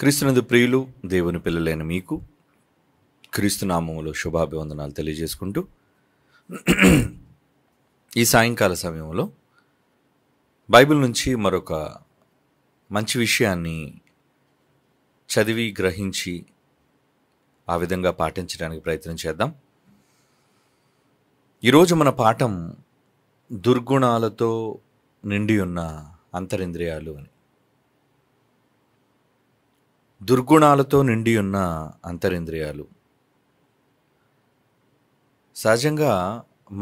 క్రీస్తునందు ప్రియులు దేవుని పిల్లలైన మీకు క్రీస్తునామంలో శుభాభివందనాలు తెలియజేసుకుంటూ ఈ సాయంకాల సమయంలో బైబిల్ నుంచి మరొక మంచి విషయాన్ని చదివి గ్రహించి ఆ విధంగా పాటించడానికి ప్రయత్నం చేద్దాం ఈరోజు మన పాఠం దుర్గుణాలతో నిండి ఉన్న అంతరింద్రియాలు అని దుర్గుణాలతో నిండి ఉన్న అంతరింద్రియాలు సహజంగా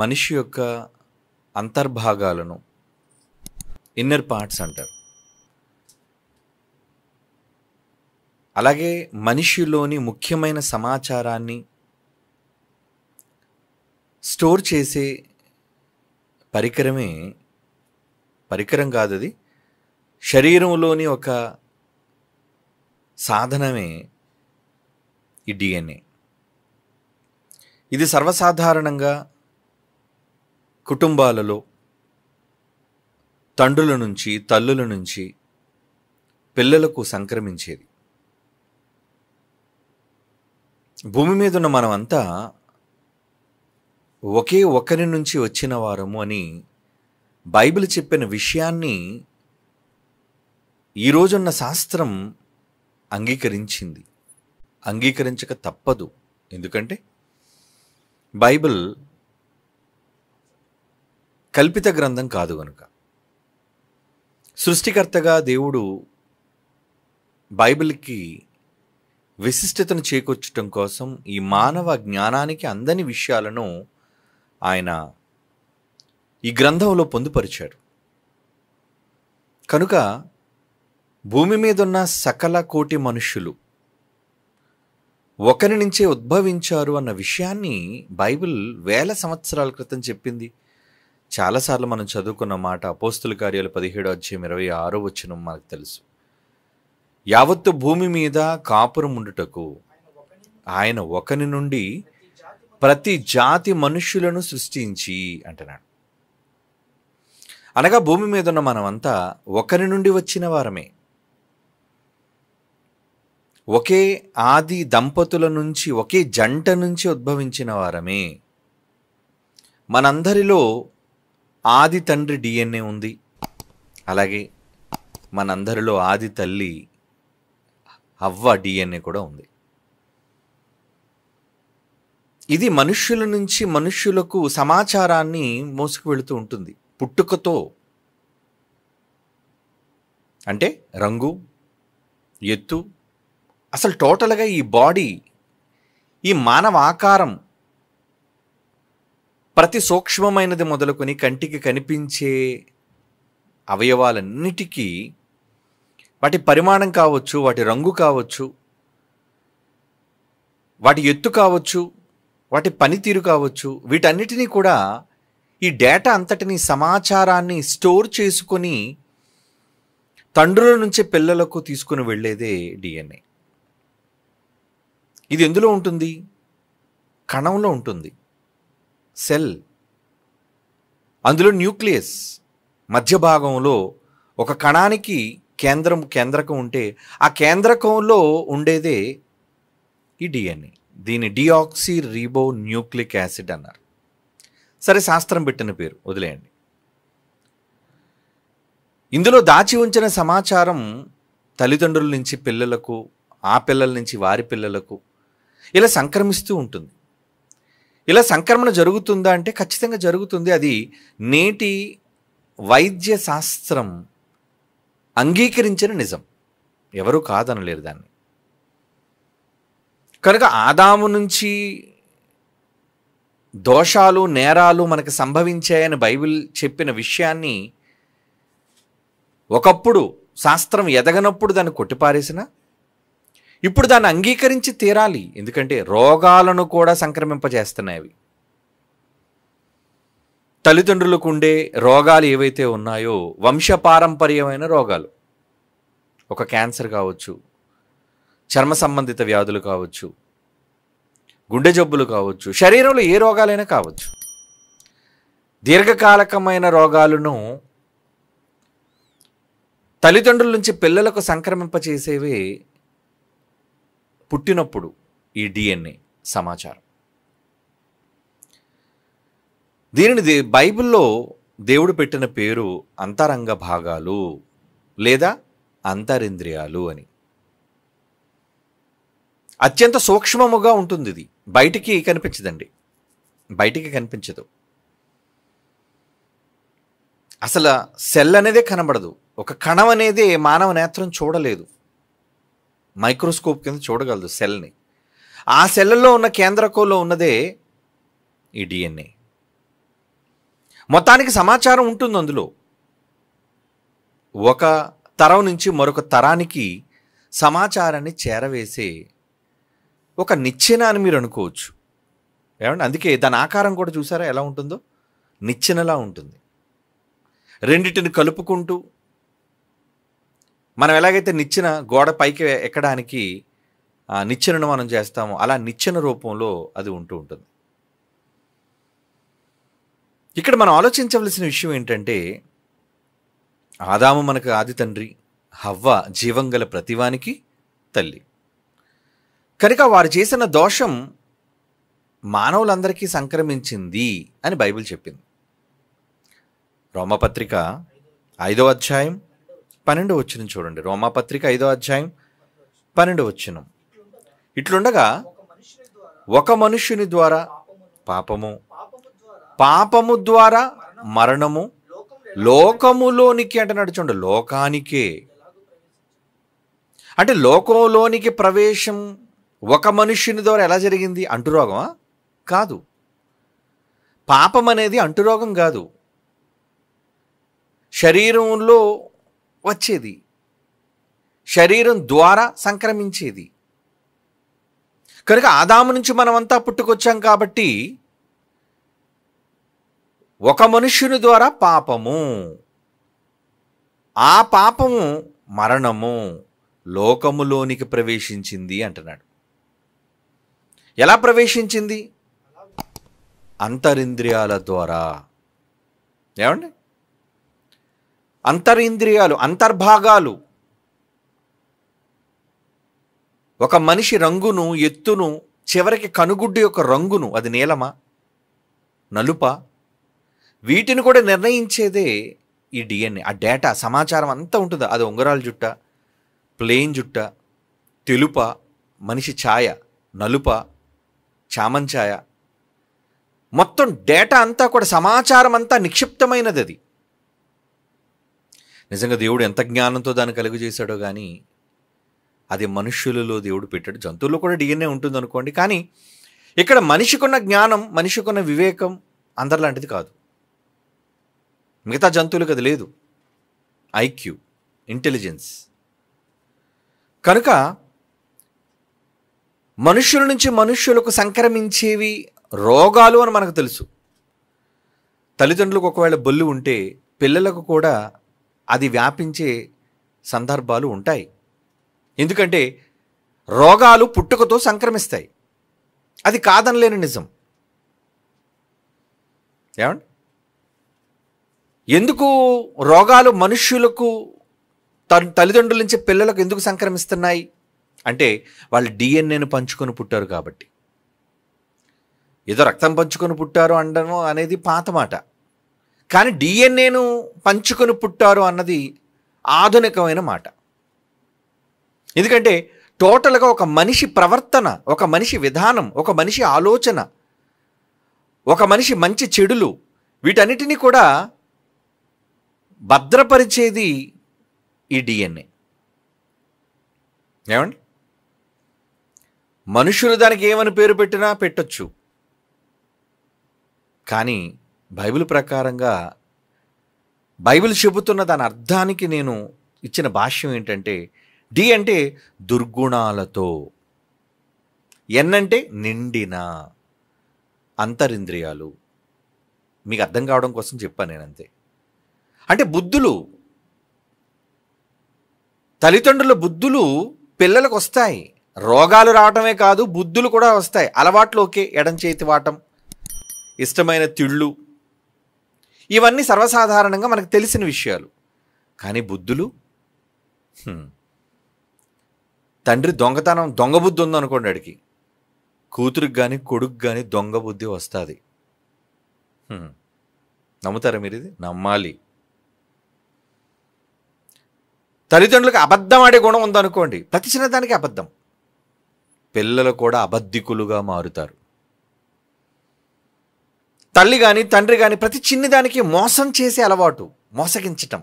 మనిషి యొక్క అంతర్భాగాలను ఇన్నర్ పార్ట్స్ అంటారు అలాగే మనిషిలోని ముఖ్యమైన సమాచారాన్ని స్టోర్ చేసే పరికరమే పరికరం కాదది శరీరంలోని ఒక సాధనమే ఈ డిఎన్ఏ ఇది సర్వసాధారణంగా కుటుంబాలలో తండ్రుల నుంచి తల్లుల నుంచి పిల్లలకు సంక్రమించేది భూమి మీద ఉన్న మనమంతా ఒకే ఒకరి నుంచి వచ్చిన వారము అని బైబిల్ చెప్పిన విషయాన్ని ఈరోజున్న శాస్త్రం అంగీకరించింది అంగీకరించక తప్పదు ఎందుకంటే బైబిల్ కల్పిత గ్రంథం కాదు కనుక సృష్టికర్తగా దేవుడు బైబిల్కి విశిష్టతను చేకూర్చటం కోసం ఈ మానవ జ్ఞానానికి అందని విషయాలను ఆయన ఈ గ్రంథంలో పొందుపరిచాడు కనుక భూమి మీదున్న సకల కోటి మనుష్యులు ఒకరి నుంచే ఉద్భవించారు అన్న విషయాన్ని బైబిల్ వేల సంవత్సరాల క్రితం చెప్పింది చాలాసార్లు మనం చదువుకున్న మాట అపోస్తుల కార్యాలు పదిహేడు అధ్యయం ఇరవై ఆరో వచ్చిన మనకు తెలుసు యావత్తు భూమి మీద కాపురం ఉండుటకు ఆయన ఒకని నుండి ప్రతి జాతి మనుష్యులను సృష్టించి అంటున్నాడు అనగా భూమి మీద ఉన్న మనమంతా ఒకరి నుండి వచ్చిన వారమే ఒకే ఆది దంపతుల నుంచి ఒకే జంట నుంచి ఉద్భవించిన వారమే మనందరిలో ఆది తండ్రి డిఎన్ఏ ఉంది అలాగే మనందరిలో ఆది తల్లి అవ్వ డిఎన్ఏ కూడా ఉంది ఇది మనుష్యుల నుంచి మనుష్యులకు సమాచారాన్ని మోసుకు వెళుతూ ఉంటుంది పుట్టుకతో అంటే రంగు ఎత్తు అసలు టోటల్గా ఈ బాడీ ఈ మానవ ఆకారం ప్రతి సూక్ష్మమైనది మొదలుకొని కంటికి కనిపించే అవయవాలన్నిటికీ వాటి పరిమాణం కావచ్చు వాటి రంగు కావచ్చు వాటి ఎత్తు కావచ్చు వాటి పనితీరు కావచ్చు వీటన్నిటినీ కూడా ఈ డేటా అంతటిని సమాచారాన్ని స్టోర్ చేసుకొని తండ్రుల నుంచి పిల్లలకు తీసుకుని వెళ్ళేదే డిఎన్ఏ ఇది ఎందులో ఉంటుంది కణంలో ఉంటుంది సెల్ అందులో న్యూక్లియస్ మధ్య భాగంలో ఒక కణానికి కేంద్రం కేంద్రకం ఉంటే ఆ కేంద్రకంలో ఉండేదే ఈ డిఎన్ఏ దీని డిఆక్సీ రీబో న్యూక్లిక్ యాసిడ్ అన్నారు సరే శాస్త్రం పెట్టిన పేరు వదిలేయండి ఇందులో దాచి ఉంచిన సమాచారం తల్లిదండ్రుల నుంచి పిల్లలకు ఆ పిల్లల నుంచి వారి పిల్లలకు ఇలా సంక్రమిస్తూ ఉంటుంది ఇలా సంక్రమణ జరుగుతుందా అంటే ఖచ్చితంగా జరుగుతుంది అది నేటి వైద్య శాస్త్రం అంగీకరించిన నిజం ఎవరూ కాదనలేరు దాన్ని కనుక ఆదాము నుంచి దోషాలు నేరాలు మనకు సంభవించాయని బైబిల్ చెప్పిన విషయాన్ని ఒకప్పుడు శాస్త్రం ఎదగనప్పుడు దాన్ని కొట్టిపారేసిన ఇప్పుడు దాన్ని అంగీకరించి తీరాలి ఎందుకంటే రోగాలను కూడా సంక్రమింపజేస్తున్నాయి తల్లిదండ్రులకు ఉండే రోగాలు ఏవైతే ఉన్నాయో వంశపారంపర్యమైన రోగాలు ఒక క్యాన్సర్ కావచ్చు చర్మ సంబంధిత వ్యాధులు కావచ్చు గుండె జబ్బులు కావచ్చు శరీరంలో ఏ రోగాలైనా కావచ్చు దీర్ఘకాలకమైన రోగాలను తల్లిదండ్రుల నుంచి పిల్లలకు సంక్రమింపచేసేవి పుట్టినప్పుడు ఈ డిఎన్ఏ సమాచారం దీనిని బైబిల్లో దేవుడు పెట్టిన పేరు అంతరంగ భాగాలు లేదా అంతరింద్రియాలు అని అత్యంత సూక్ష్మముగా ఉంటుంది ఇది బయటికి కనిపించదండి బయటికి కనిపించదు అసలు సెల్ అనేదే కనబడదు ఒక కణం అనేది మానవ నేత్రం చూడలేదు మైక్రోస్కోప్ కింద చూడగలదు సెల్ని ఆ సెల్లో ఉన్న కేంద్రకోలో ఉన్నదే ఈ డిఎన్ఏ మొత్తానికి సమాచారం ఉంటుంది అందులో ఒక తరం నుంచి మరొక తరానికి సమాచారాన్ని చేరవేసే ఒక నిచ్చెన అని మీరు అనుకోవచ్చు ఏమంటే అందుకే దాని ఆకారం కూడా చూసారా ఎలా ఉంటుందో నిచ్చెనలా ఉంటుంది రెండిటిని కలుపుకుంటూ మనం ఎలాగైతే నిచ్చిన గోడ పైకి ఎక్కడానికి నిచ్చెనను మనం చేస్తామో అలా నిచ్చెన రూపంలో అది ఉంటూ ఉంటుంది ఇక్కడ మనం ఆలోచించవలసిన విషయం ఏంటంటే ఆదాము మనకు ఆది తండ్రి హవ్వ జీవం గల ప్రతివానికి తల్లి కనుక వారు చేసిన దోషం మానవులందరికీ సంక్రమించింది అని బైబిల్ చెప్పింది రోమపత్రిక ఐదో అధ్యాయం పన్నెండు వచ్చిన చూడండి రోమాపత్రిక ఐదో అధ్యాయం పన్నెండు వచ్చిన ఇట్లుండగా ఒక మనుష్యుని ద్వారా పాపము పాపము ద్వారా మరణము లోకములోనికి అంటే నడుచుండు లోకానికే అంటే లోకంలోనికి ప్రవేశం ఒక మనుష్యుని ద్వారా ఎలా జరిగింది అంటురోగమా కాదు పాపం అనేది అంటురోగం కాదు శరీరంలో వచ్చేది శరీరం ద్వారా సంక్రమించేది కనుక ఆదాము నుంచి మనమంతా పుట్టుకొచ్చాం కాబట్టి ఒక మనుష్యుని ద్వారా పాపము ఆ పాపము మరణము లోకములోనికి ప్రవేశించింది అంటున్నాడు ఎలా ప్రవేశించింది అంతరింద్రియాల ద్వారా ఏమండి అంతరింద్రియాలు అంతర్భాగాలు ఒక మనిషి రంగును ఎత్తును చివరికి కనుగుడ్డు యొక్క రంగును అది నీలమా నలుప వీటిని కూడా నిర్ణయించేదే ఈ డిఎన్ఏ ఆ డేటా సమాచారం అంతా ఉంటుంది అది ఉంగరాల జుట్ట ప్లేన్ జుట్ట తెలుప మనిషి ఛాయ నలుప చామన్ ఛాయ మొత్తం డేటా అంతా కూడా సమాచారం అంతా నిక్షిప్తమైనది అది నిజంగా దేవుడు ఎంత జ్ఞానంతో దాన్ని కలుగు చేశాడో కానీ అది మనుష్యులలో దేవుడు పెట్టాడు జంతువుల్లో కూడా డిఎన్ఏ ఉంటుంది అనుకోండి కానీ ఇక్కడ మనిషికున్న జ్ఞానం మనిషికున్న వివేకం అందరిలాంటిది కాదు మిగతా జంతువులకు అది లేదు ఐక్యూ ఇంటెలిజెన్స్ కనుక మనుషుల నుంచి మనుష్యులకు సంక్రమించేవి రోగాలు అని మనకు తెలుసు తల్లిదండ్రులకు ఒకవేళ బొల్లు ఉంటే పిల్లలకు కూడా అది వ్యాపించే సందర్భాలు ఉంటాయి ఎందుకంటే రోగాలు పుట్టుకతో సంక్రమిస్తాయి అది కాదనలేని నిజం ఏమండి ఎందుకు రోగాలు మనుష్యులకు తల్లిదండ్రుల నుంచి పిల్లలకు ఎందుకు సంక్రమిస్తున్నాయి అంటే వాళ్ళు డిఎన్ఏను పంచుకొని పుట్టారు కాబట్టి ఏదో రక్తం పంచుకొని పుట్టారు అనడం అనేది పాత మాట కానీ డిఎన్ఏను పంచుకొని పుట్టారు అన్నది ఆధునికమైన మాట ఎందుకంటే టోటల్గా ఒక మనిషి ప్రవర్తన ఒక మనిషి విధానం ఒక మనిషి ఆలోచన ఒక మనిషి మంచి చెడులు వీటన్నిటినీ కూడా భద్రపరిచేది ఈ డిఎన్ఏ ఏమండి మనుషులు దానికి ఏమని పేరు పెట్టినా పెట్టొచ్చు కానీ బైబిల్ ప్రకారంగా బైబిల్ చెబుతున్న దాని అర్థానికి నేను ఇచ్చిన భాష్యం ఏంటంటే డి అంటే దుర్గుణాలతో ఎన్ అంటే నిండిన అంతరింద్రియాలు మీకు అర్థం కావడం కోసం చెప్పాను నేను అంతే అంటే బుద్ధులు తల్లిదండ్రుల బుద్ధులు పిల్లలకు వస్తాయి రోగాలు రావటమే కాదు బుద్ధులు కూడా వస్తాయి అలవాట్లు ఓకే ఎడం చేతి వాటం ఇష్టమైన తిళ్ళు ఇవన్నీ సర్వసాధారణంగా మనకు తెలిసిన విషయాలు కానీ బుద్ధులు తండ్రి దొంగతనం దొంగ బుద్ధి ఉందనుకోండి అడిగి కూతురికి కానీ కొడుకు కానీ దొంగ బుద్ధి వస్తుంది నమ్ముతారా మీరు ఇది నమ్మాలి తల్లిదండ్రులకు అబద్ధం ఆడే గుణం ఉందనుకోండి ప్రతి చిన్నదానికి అబద్ధం పిల్లలు కూడా అబద్ధికులుగా మారుతారు తల్లి కానీ తండ్రి కానీ ప్రతి చిన్నదానికి మోసం చేసే అలవాటు మోసగించటం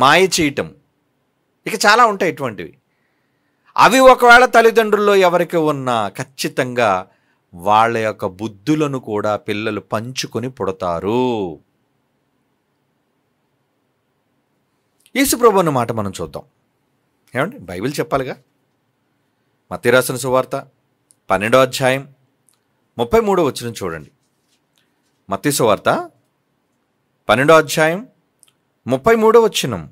మాయ చేయటం ఇక చాలా ఉంటాయి ఇటువంటివి అవి ఒకవేళ తల్లిదండ్రుల్లో ఎవరికి ఉన్నా ఖచ్చితంగా వాళ్ళ యొక్క బుద్ధులను కూడా పిల్లలు పంచుకొని పుడతారు యేసుప్రభు అన్న మాట మనం చూద్దాం ఏమండి బైబిల్ చెప్పాలిగా మతిరాసన సువార్త పన్నెండో అధ్యాయం ముప్పై మూడో వచ్చిన చూడండి మత్తిసు వార్త పన్నెండో అధ్యాయం ముప్పై మూడో వచ్చినం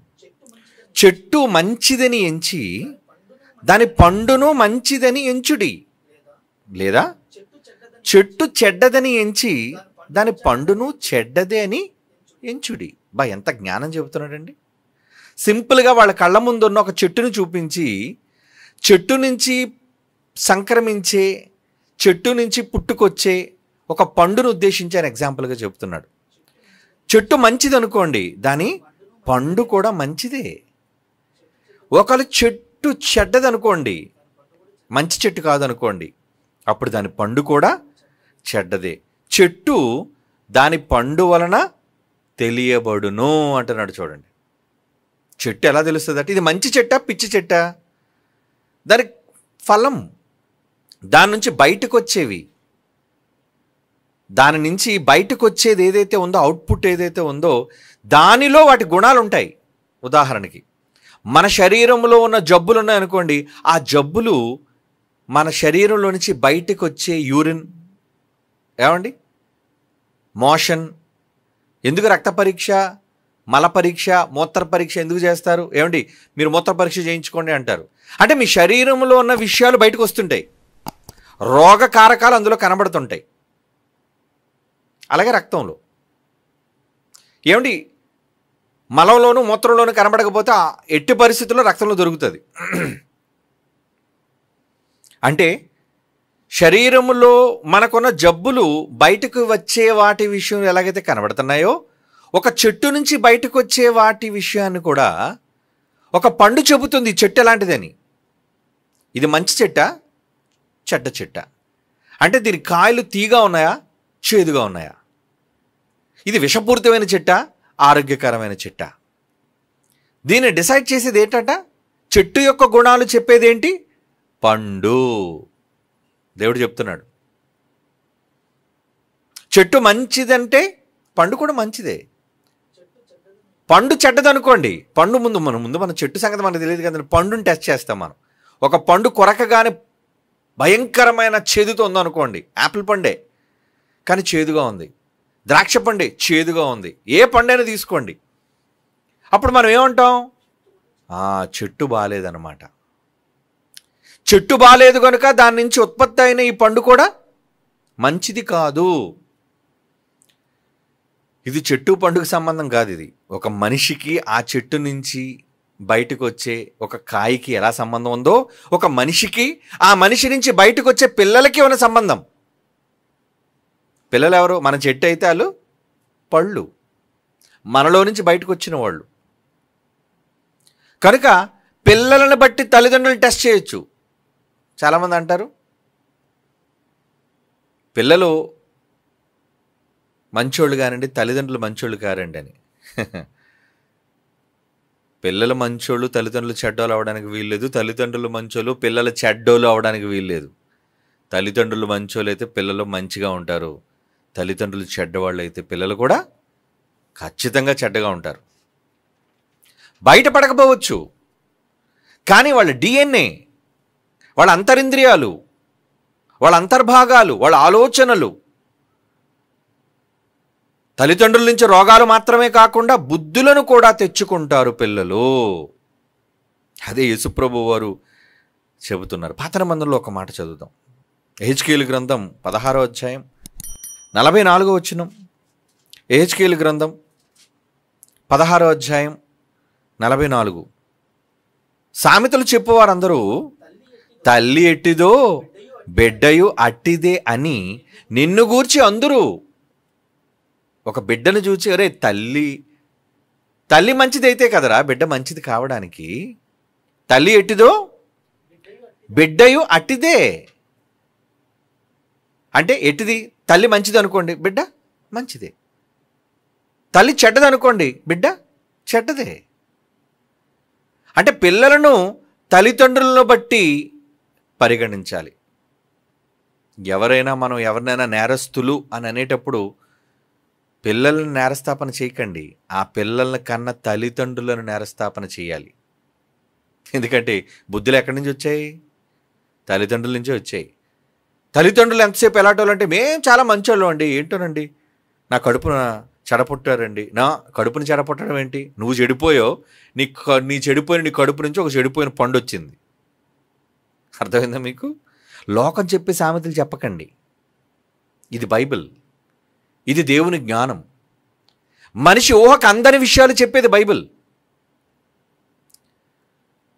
చెట్టు మంచిదని ఎంచి దాని పండును మంచిదని ఎంచుడి లేదా చెట్టు చెడ్డదని ఎంచి దాని పండును చెడ్డదే అని ఎంచుడి బా ఎంత జ్ఞానం చెబుతున్నాడండి సింపుల్గా వాళ్ళ కళ్ళ ముందున్న ఒక చెట్టును చూపించి చెట్టు నుంచి సంక్రమించే చెట్టు నుంచి పుట్టుకొచ్చే ఒక పండును ఉద్దేశించి ఆయన ఎగ్జాంపుల్గా చెప్తున్నాడు చెట్టు మంచిది అనుకోండి దాని పండు కూడా మంచిదే ఒకళ్ళు చెట్టు చెడ్డదనుకోండి మంచి చెట్టు కాదనుకోండి అప్పుడు దాని పండు కూడా చెడ్డదే చెట్టు దాని పండు వలన తెలియబడును అంటున్నాడు చూడండి చెట్టు ఎలా తెలుస్తుంది అంటే ఇది మంచి చెట్ట పిచ్చి చెట్ట దాని ఫలం దాని నుంచి బయటకు వచ్చేవి దాని నుంచి బయటకు వచ్చేది ఏదైతే ఉందో అవుట్పుట్ ఏదైతే ఉందో దానిలో వాటి గుణాలు ఉంటాయి ఉదాహరణకి మన శరీరంలో ఉన్న జబ్బులు ఉన్నాయనుకోండి ఆ జబ్బులు మన శరీరంలో నుంచి బయటకు వచ్చే యూరిన్ ఏమండి మోషన్ ఎందుకు రక్త పరీక్ష మల పరీక్ష మూత్ర పరీక్ష ఎందుకు చేస్తారు ఏమండి మీరు మూత్ర పరీక్ష చేయించుకోండి అంటారు అంటే మీ శరీరంలో ఉన్న విషయాలు బయటకు వస్తుంటాయి రోగకారకాలు అందులో కనబడుతుంటాయి అలాగే రక్తంలో ఏమిటి మలంలోనూ మూత్రంలోనూ కనబడకపోతే ఎట్టి పరిస్థితుల్లో రక్తంలో దొరుకుతుంది అంటే శరీరంలో మనకున్న జబ్బులు బయటకు వచ్చే వాటి విషయం ఎలాగైతే కనబడుతున్నాయో ఒక చెట్టు నుంచి బయటకు వచ్చే వాటి విషయాన్ని కూడా ఒక పండు చెబుతుంది చెట్టు ఎలాంటిదని ఇది మంచి చెట్ట చెడ్డ చెట్ట అంటే దీని కాయలు తీగా ఉన్నాయా చేదుగా ఉన్నాయా ఇది విషపూరితమైన చెట్ట ఆరోగ్యకరమైన చెట్ట దీన్ని డిసైడ్ చేసేది ఏంటట చెట్టు యొక్క గుణాలు చెప్పేదేంటి పండు దేవుడు చెప్తున్నాడు చెట్టు మంచిదంటే పండు కూడా మంచిదే పండు చెడ్డదనుకోండి పండు ముందు మనం ముందు మన చెట్టు సంగతి మనకు తెలియదు కదండి పండుని టెస్ట్ చేస్తాం మనం ఒక పండు కొరకగానే భయంకరమైన చేదుతో ఉందనుకోండి యాపిల్ పండే కానీ చేదుగా ఉంది ద్రాక్ష పండు చేదుగా ఉంది ఏ పండైనా తీసుకోండి అప్పుడు మనం ఏమంటాం చెట్టు బాగాలేదన్నమాట చెట్టు బాగాలేదు కనుక దాని నుంచి ఉత్పత్తి అయిన ఈ పండు కూడా మంచిది కాదు ఇది చెట్టు పండుగ సంబంధం కాదు ఇది ఒక మనిషికి ఆ చెట్టు నుంచి బయటకు వచ్చే ఒక కాయకి ఎలా సంబంధం ఉందో ఒక మనిషికి ఆ మనిషి నుంచి బయటకు వచ్చే పిల్లలకి ఉన్న సంబంధం పిల్లలు ఎవరు మన చెట్టు అయితే వాళ్ళు పళ్ళు మనలో నుంచి బయటకు వచ్చిన వాళ్ళు కనుక పిల్లలను బట్టి తల్లిదండ్రులు టెస్ట్ చేయొచ్చు చాలామంది అంటారు పిల్లలు మంచోళ్ళు కానండి తల్లిదండ్రులు మంచోళ్ళు కారండి అని పిల్లలు మంచోళ్ళు తల్లిదండ్రులు చెడ్డోళ్ళు అవ్వడానికి వీల్లేదు తల్లిదండ్రులు మంచోళ్ళు పిల్లలు చెడ్డోళ్ళు అవ్వడానికి వీల్లేదు తల్లిదండ్రులు మంచోళ్ళు అయితే పిల్లలు మంచిగా ఉంటారు తల్లిదండ్రులు చెడ్డవాళ్ళు అయితే పిల్లలు కూడా ఖచ్చితంగా చెడ్డగా ఉంటారు బయటపడకపోవచ్చు కానీ వాళ్ళ డిఎన్ఏ వాళ్ళ అంతరింద్రియాలు వాళ్ళ అంతర్భాగాలు వాళ్ళ ఆలోచనలు తల్లిదండ్రుల నుంచి రోగాలు మాత్రమే కాకుండా బుద్ధులను కూడా తెచ్చుకుంటారు పిల్లలు అదే యేసుప్రభు వారు చెబుతున్నారు పాతన మందులో ఒక మాట చదువుదాం హెచ్కేలు గ్రంథం పదహారో అధ్యాయం నలభై నాలుగో వచ్చినం ఏహెచ్కేలు గ్రంథం పదహారో అధ్యాయం నలభై నాలుగు సామెతలు చెప్పేవారందరూ తల్లి ఎట్టిదో బిడ్డయు అట్టిదే అని నిన్ను గూర్చి అందరూ ఒక బిడ్డను చూచి అరే తల్లి తల్లి మంచిదైతే కదరా బిడ్డ మంచిది కావడానికి తల్లి ఎట్టిదో బిడ్డయు అట్టిదే అంటే ఎట్టిది తల్లి మంచిది అనుకోండి బిడ్డ మంచిదే తల్లి చెడ్డది అనుకోండి బిడ్డ చెడ్డదే అంటే పిల్లలను తల్లిదండ్రులను బట్టి పరిగణించాలి ఎవరైనా మనం ఎవరినైనా నేరస్తులు అని అనేటప్పుడు పిల్లలను నేరస్థాపన చేయకండి ఆ పిల్లల్ని కన్న తల్లిదండ్రులను నేరస్థాపన చేయాలి ఎందుకంటే బుద్ధులు ఎక్కడి నుంచి వచ్చాయి తల్లిదండ్రుల నుంచే వచ్చాయి తల్లిదండ్రులు ఎంతసేపు అంటే మేము చాలా మంచి వాళ్ళం అండి ఏంటోనండి నా కడుపున చెడపొట్టారండి నా కడుపుని చెడపొట్టడం ఏంటి నువ్వు చెడిపోయో నీ నీ చెడిపోయిన నీ కడుపు నుంచి ఒక చెడిపోయిన పండు వచ్చింది అర్థమైందా మీకు లోకం చెప్పే సామెతలు చెప్పకండి ఇది బైబిల్ ఇది దేవుని జ్ఞానం మనిషి ఊహకు అందని విషయాలు చెప్పేది బైబిల్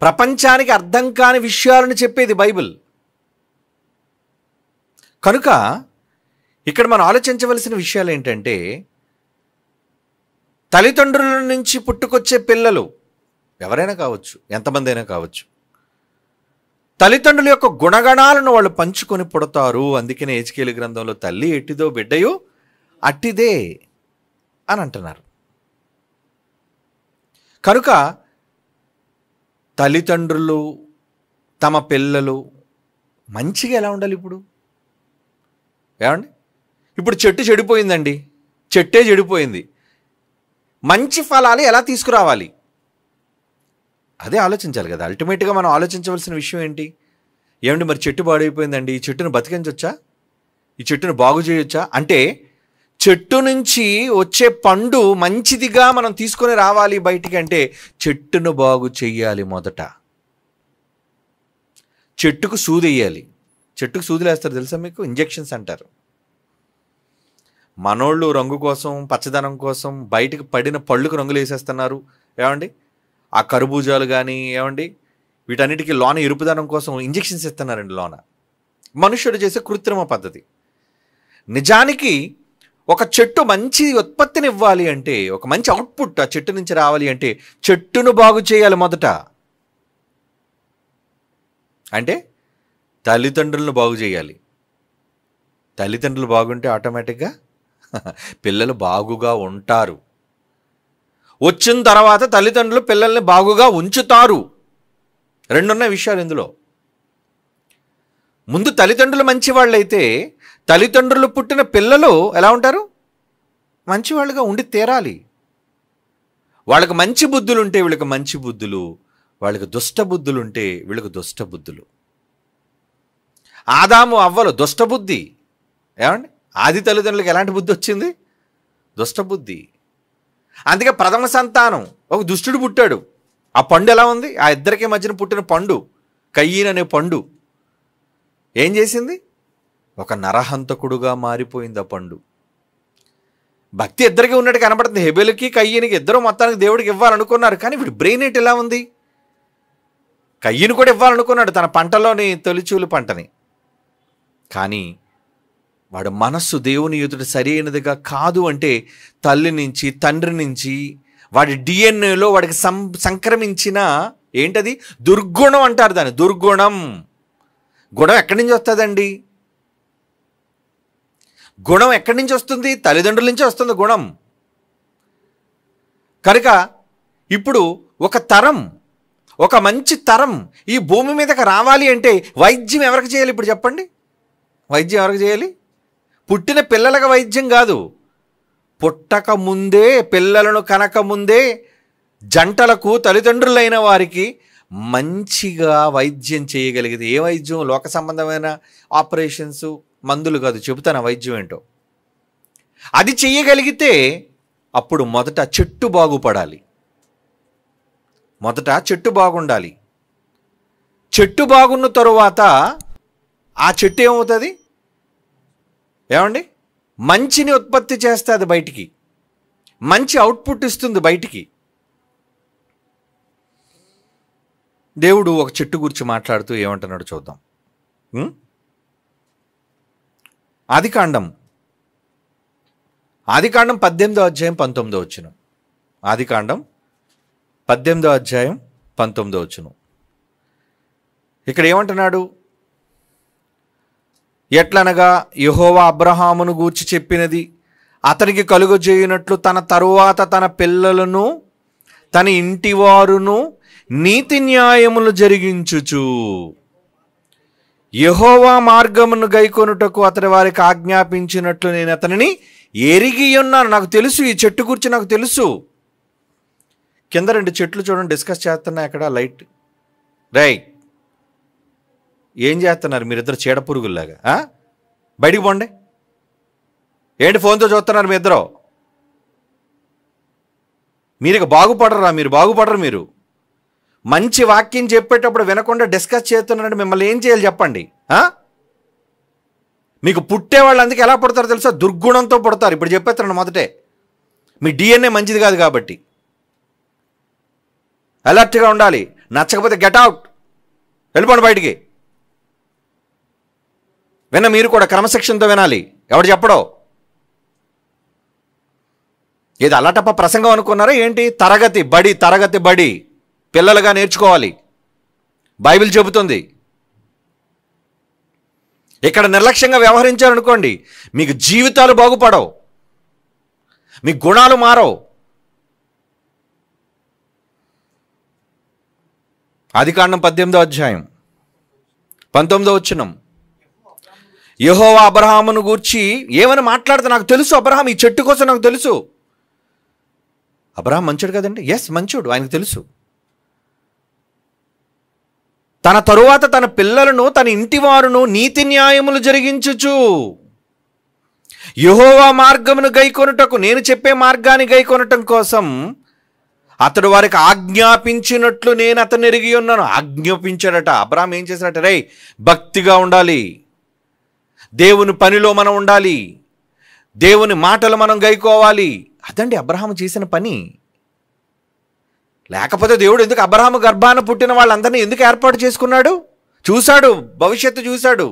ప్రపంచానికి అర్థం కాని విషయాలను చెప్పేది బైబిల్ కనుక ఇక్కడ మనం ఆలోచించవలసిన విషయాలు ఏంటంటే తల్లిదండ్రుల నుంచి పుట్టుకొచ్చే పిల్లలు ఎవరైనా కావచ్చు ఎంతమంది అయినా కావచ్చు తల్లిదండ్రుల యొక్క గుణగణాలను వాళ్ళు పంచుకొని పుడతారు అందుకనే ఏజ్కేలి గ్రంథంలో తల్లి ఎట్టిదో బిడ్డయో అట్టిదే అని అంటున్నారు కనుక తల్లిదండ్రులు తమ పిల్లలు మంచిగా ఎలా ఉండాలి ఇప్పుడు ఏమండి ఇప్పుడు చెట్టు చెడిపోయిందండి చెట్టే చెడిపోయింది మంచి ఫలాలు ఎలా తీసుకురావాలి అదే ఆలోచించాలి కదా అల్టిమేట్గా మనం ఆలోచించవలసిన విషయం ఏంటి ఏమండి మరి చెట్టు పాడైపోయిందండి ఈ చెట్టును బతికించవచ్చా ఈ చెట్టును బాగు చేయొచ్చా అంటే చెట్టు నుంచి వచ్చే పండు మంచిదిగా మనం తీసుకొని రావాలి బయటికి అంటే చెట్టును బాగు చెయ్యాలి మొదట చెట్టుకు సూదెయ్యాలి చెట్టుకు సూదులేస్తారు తెలుసా మీకు ఇంజెక్షన్స్ అంటారు మనోళ్ళు రంగు కోసం పచ్చదనం కోసం బయటకు పడిన పళ్ళుకు రంగులు వేసేస్తున్నారు ఏమండి ఆ కరుబూజాలు కానీ ఏమండి వీటన్నిటికీ లోన ఇరుపుదనం కోసం ఇంజెక్షన్స్ ఇస్తున్నారండి లోన మనుషుడు చేసే కృత్రిమ పద్ధతి నిజానికి ఒక చెట్టు మంచి ఉత్పత్తిని ఇవ్వాలి అంటే ఒక మంచి అవుట్పుట్ ఆ చెట్టు నుంచి రావాలి అంటే చెట్టును బాగు చేయాలి మొదట అంటే తల్లిదండ్రులను బాగు చేయాలి తల్లిదండ్రులు బాగుంటే ఆటోమేటిక్గా పిల్లలు బాగుగా ఉంటారు వచ్చిన తర్వాత తల్లిదండ్రులు పిల్లల్ని బాగుగా ఉంచుతారు రెండున్న విషయాలు ఇందులో ముందు తల్లిదండ్రులు మంచివాళ్ళైతే తల్లిదండ్రులు పుట్టిన పిల్లలు ఎలా ఉంటారు మంచివాళ్ళుగా ఉండి తీరాలి వాళ్ళకి మంచి బుద్ధులు ఉంటే వీళ్ళకి మంచి బుద్ధులు వాళ్ళకి దుష్ట బుద్ధులు ఉంటే వీళ్ళకి దుష్ట బుద్ధులు ఆదాము అవ్వలు దుష్టబుద్ధి ఏమండి ఆది తల్లిదండ్రులకు ఎలాంటి బుద్ధి వచ్చింది దుష్టబుద్ధి అందుకే ప్రథమ సంతానం ఒక దుష్టుడు పుట్టాడు ఆ పండు ఎలా ఉంది ఆ ఇద్దరికి మధ్యన పుట్టిన పండు కయ్యిన్ అనే పండు ఏం చేసింది ఒక నరహంతకుడుగా మారిపోయింది ఆ పండు భక్తి ఇద్దరికి ఉన్నట్టు కనబడుతుంది హెబెల్కి కయ్యనికి ఇద్దరు మొత్తానికి దేవుడికి ఇవ్వాలనుకున్నారు కానీ వీడు బ్రెయిన్ ఎట్ ఎలా ఉంది కయ్యను కూడా ఇవ్వాలనుకున్నాడు తన పంటలోని తొలిచూలు పంటని కానీ వాడు మనస్సు దేవుని ఎదుట సరైనదిగా కాదు అంటే తల్లి నుంచి తండ్రి నుంచి వాడి డిఎన్ఏలో వాడికి సం సంక్రమించిన ఏంటది దుర్గుణం అంటారు దాన్ని దుర్గుణం గుణం ఎక్కడి నుంచి వస్తుందండి గుణం ఎక్కడి నుంచి వస్తుంది తల్లిదండ్రుల నుంచి వస్తుంది గుణం కనుక ఇప్పుడు ఒక తరం ఒక మంచి తరం ఈ భూమి మీదకి రావాలి అంటే వైద్యం ఎవరికి చేయాలి ఇప్పుడు చెప్పండి వైద్యం ఎవరికి చేయాలి పుట్టిన పిల్లలకు వైద్యం కాదు పుట్టక ముందే పిల్లలను కనక ముందే జంటలకు తల్లిదండ్రులైన వారికి మంచిగా వైద్యం చేయగలిగేది ఏ వైద్యం లోక సంబంధమైన ఆపరేషన్స్ మందులు కాదు చెబుతాను వైద్యం ఏంటో అది చేయగలిగితే అప్పుడు మొదట చెట్టు బాగుపడాలి మొదట చెట్టు బాగుండాలి చెట్టు బాగున్న తరువాత ఆ చెట్టు ఏమవుతుంది ఏమండి మంచిని ఉత్పత్తి చేస్తుంది బయటికి మంచి అవుట్పుట్ ఇస్తుంది బయటికి దేవుడు ఒక చెట్టు గురించి మాట్లాడుతూ ఏమంటున్నాడు చూద్దాం ఆది కాండం ఆది కాండం పద్దెనిమిదో అధ్యాయం పంతొమ్మిదో వచ్చును ఆది కాండం పద్దెనిమిదో అధ్యాయం పంతొమ్మిదో వచ్చును ఇక్కడ ఏమంటున్నాడు ఎట్లనగా యహోవా అబ్రహామును గూర్చి చెప్పినది అతనికి కలుగజేయునట్లు తన తరువాత తన పిల్లలను తన ఇంటివారును నీతి న్యాయములు జరిగించుచు యహోవా మార్గమును గైకొనుటకు అతని వారికి ఆజ్ఞాపించినట్లు నేను అతనిని ఎరిగి ఉన్నాను నాకు తెలుసు ఈ చెట్టు గురించి నాకు తెలుసు కింద రెండు చెట్లు చూడండి డిస్కస్ చేస్తున్నా అక్కడ లైట్ రైట్ ఏం చేస్తున్నారు మీరిద్దరు చీడపురుగుల్లాగా బయటికి పోండి ఏంటి ఫోన్తో చూస్తున్నారు మీ ఇద్దరు మీరు ఇక బాగుపడరా మీరు బాగుపడరు మీరు మంచి వాక్యం చెప్పేటప్పుడు వినకుండా డిస్కస్ చేస్తున్నారంటే మిమ్మల్ని ఏం చేయాలి చెప్పండి మీకు పుట్టే వాళ్ళు అందుకే ఎలా పుడతారో తెలుసా దుర్గుణంతో పుడతారు ఇప్పుడు చెప్పేస్తున్నాను మొదటే మీ డిఎన్ఏ మంచిది కాదు కాబట్టి అలర్ట్గా ఉండాలి నచ్చకపోతే గెట్ అవుట్ వెళ్ళిపోండి బయటికి విన్న మీరు కూడా క్రమశిక్షణతో వినాలి ఎవడు చెప్పడో ఏది అలాటప్ప ప్రసంగం అనుకున్నారా ఏంటి తరగతి బడి తరగతి బడి పిల్లలుగా నేర్చుకోవాలి బైబిల్ చెబుతుంది ఇక్కడ నిర్లక్ష్యంగా వ్యవహరించారనుకోండి మీకు జీవితాలు బాగుపడవు మీ గుణాలు మారవు ఆదికాండం పద్దెనిమిదో అధ్యాయం పంతొమ్మిదో వచ్చినాం యహోవా అబ్రహామును గూర్చి ఏమని మాట్లాడితే నాకు తెలుసు అబ్రహాం ఈ చెట్టు కోసం నాకు తెలుసు అబ్రహాం మంచుడు కదండి ఎస్ మంచుడు ఆయనకు తెలుసు తన తరువాత తన పిల్లలను తన ఇంటి వారును నీతి న్యాయములు జరిగించుచు యహోవా మార్గమును గైకొనుటకు నేను చెప్పే మార్గాన్ని గైకొనటం కోసం అతడు వారికి ఆజ్ఞాపించినట్లు నేను అతను ఎరిగి ఉన్నాను ఆజ్ఞాపించాడట అబ్రాహం ఏం చేసినట్టు రై భక్తిగా ఉండాలి దేవుని పనిలో మనం ఉండాలి దేవుని మాటలు మనం గైకోవాలి అదండి అబ్రహం చేసిన పని లేకపోతే దేవుడు ఎందుకు అబ్రహాం గర్భాన పుట్టిన వాళ్ళందరినీ ఎందుకు ఏర్పాటు చేసుకున్నాడు చూశాడు భవిష్యత్తు చూశాడు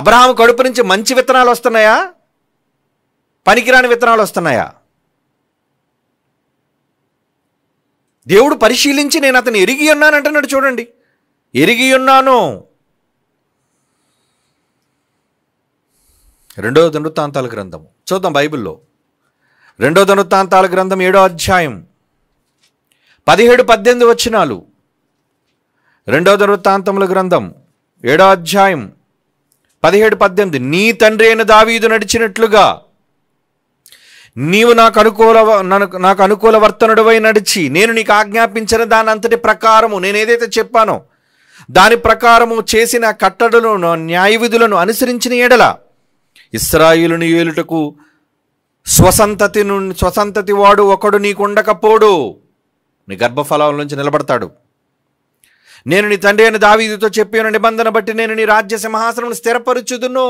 అబ్రహాం కడుపు నుంచి మంచి విత్తనాలు వస్తున్నాయా పనికిరాని విత్తనాలు వస్తున్నాయా దేవుడు పరిశీలించి నేను అతను ఎరిగి ఉన్నానంటున్నాడు చూడండి ఎరిగి ఉన్నాను రెండవ దండుతాంతాల గ్రంథము చూద్దాం బైబిల్లో రెండో దృత్తాంతాల గ్రంథం ఏడో అధ్యాయం పదిహేడు పద్దెనిమిది వచ్చినాలు రెండో దృత్తాంతముల గ్రంథం ఏడో అధ్యాయం పదిహేడు పద్దెనిమిది నీ తండ్రి అయిన దావీదు నడిచినట్లుగా నీవు నాకు అనుకూల నాకు అనుకూల వర్తనుడివై నడిచి నేను నీకు ఆజ్ఞాపించిన దాని అంతటి ప్రకారము నేనేదైతే చెప్పానో దాని ప్రకారము చేసిన కట్టడలను న్యాయవిధులను అనుసరించిన ఎడల ఇస్రాయిలుని ఏలుటకు స్వసంతతి నుండి స్వసంతతి వాడు ఒకడు నీకుండకపోడు నీ గర్భఫలం నుంచి నిలబడతాడు నేను నీ తండ్రి అని దావీదుతో చెప్పిన నిబంధన బట్టి నేను నీ రాజ్య సింహాసనం స్థిరపరుచుదును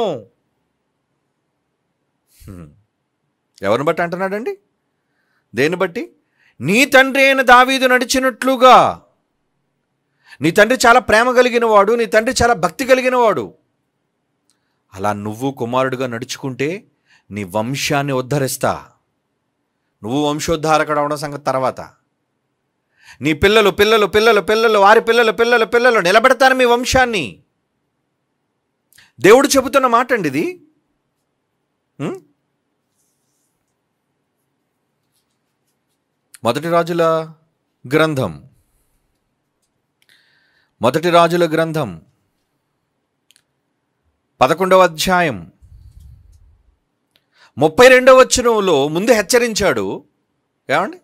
ఎవరిని బట్టి అంటున్నాడండి దేని బట్టి నీ తండ్రి అయిన దావీదు నడిచినట్లుగా నీ తండ్రి చాలా ప్రేమ కలిగిన వాడు నీ తండ్రి చాలా భక్తి కలిగిన వాడు అలా నువ్వు కుమారుడిగా నడుచుకుంటే నీ వంశాన్ని ఉద్ధరిస్తా నువ్వు వంశోద్ధారకుడు అవడం సంగతి తర్వాత నీ పిల్లలు పిల్లలు పిల్లలు పిల్లలు వారి పిల్లలు పిల్లలు పిల్లలు నిలబెడతాను మీ వంశాన్ని దేవుడు చెబుతున్న మాట అండి ఇది మొదటి రాజుల గ్రంథం మొదటి రాజుల గ్రంథం పదకొండవ అధ్యాయం ముప్పై రెండవ వచనంలో ముందు హెచ్చరించాడు ఏమండి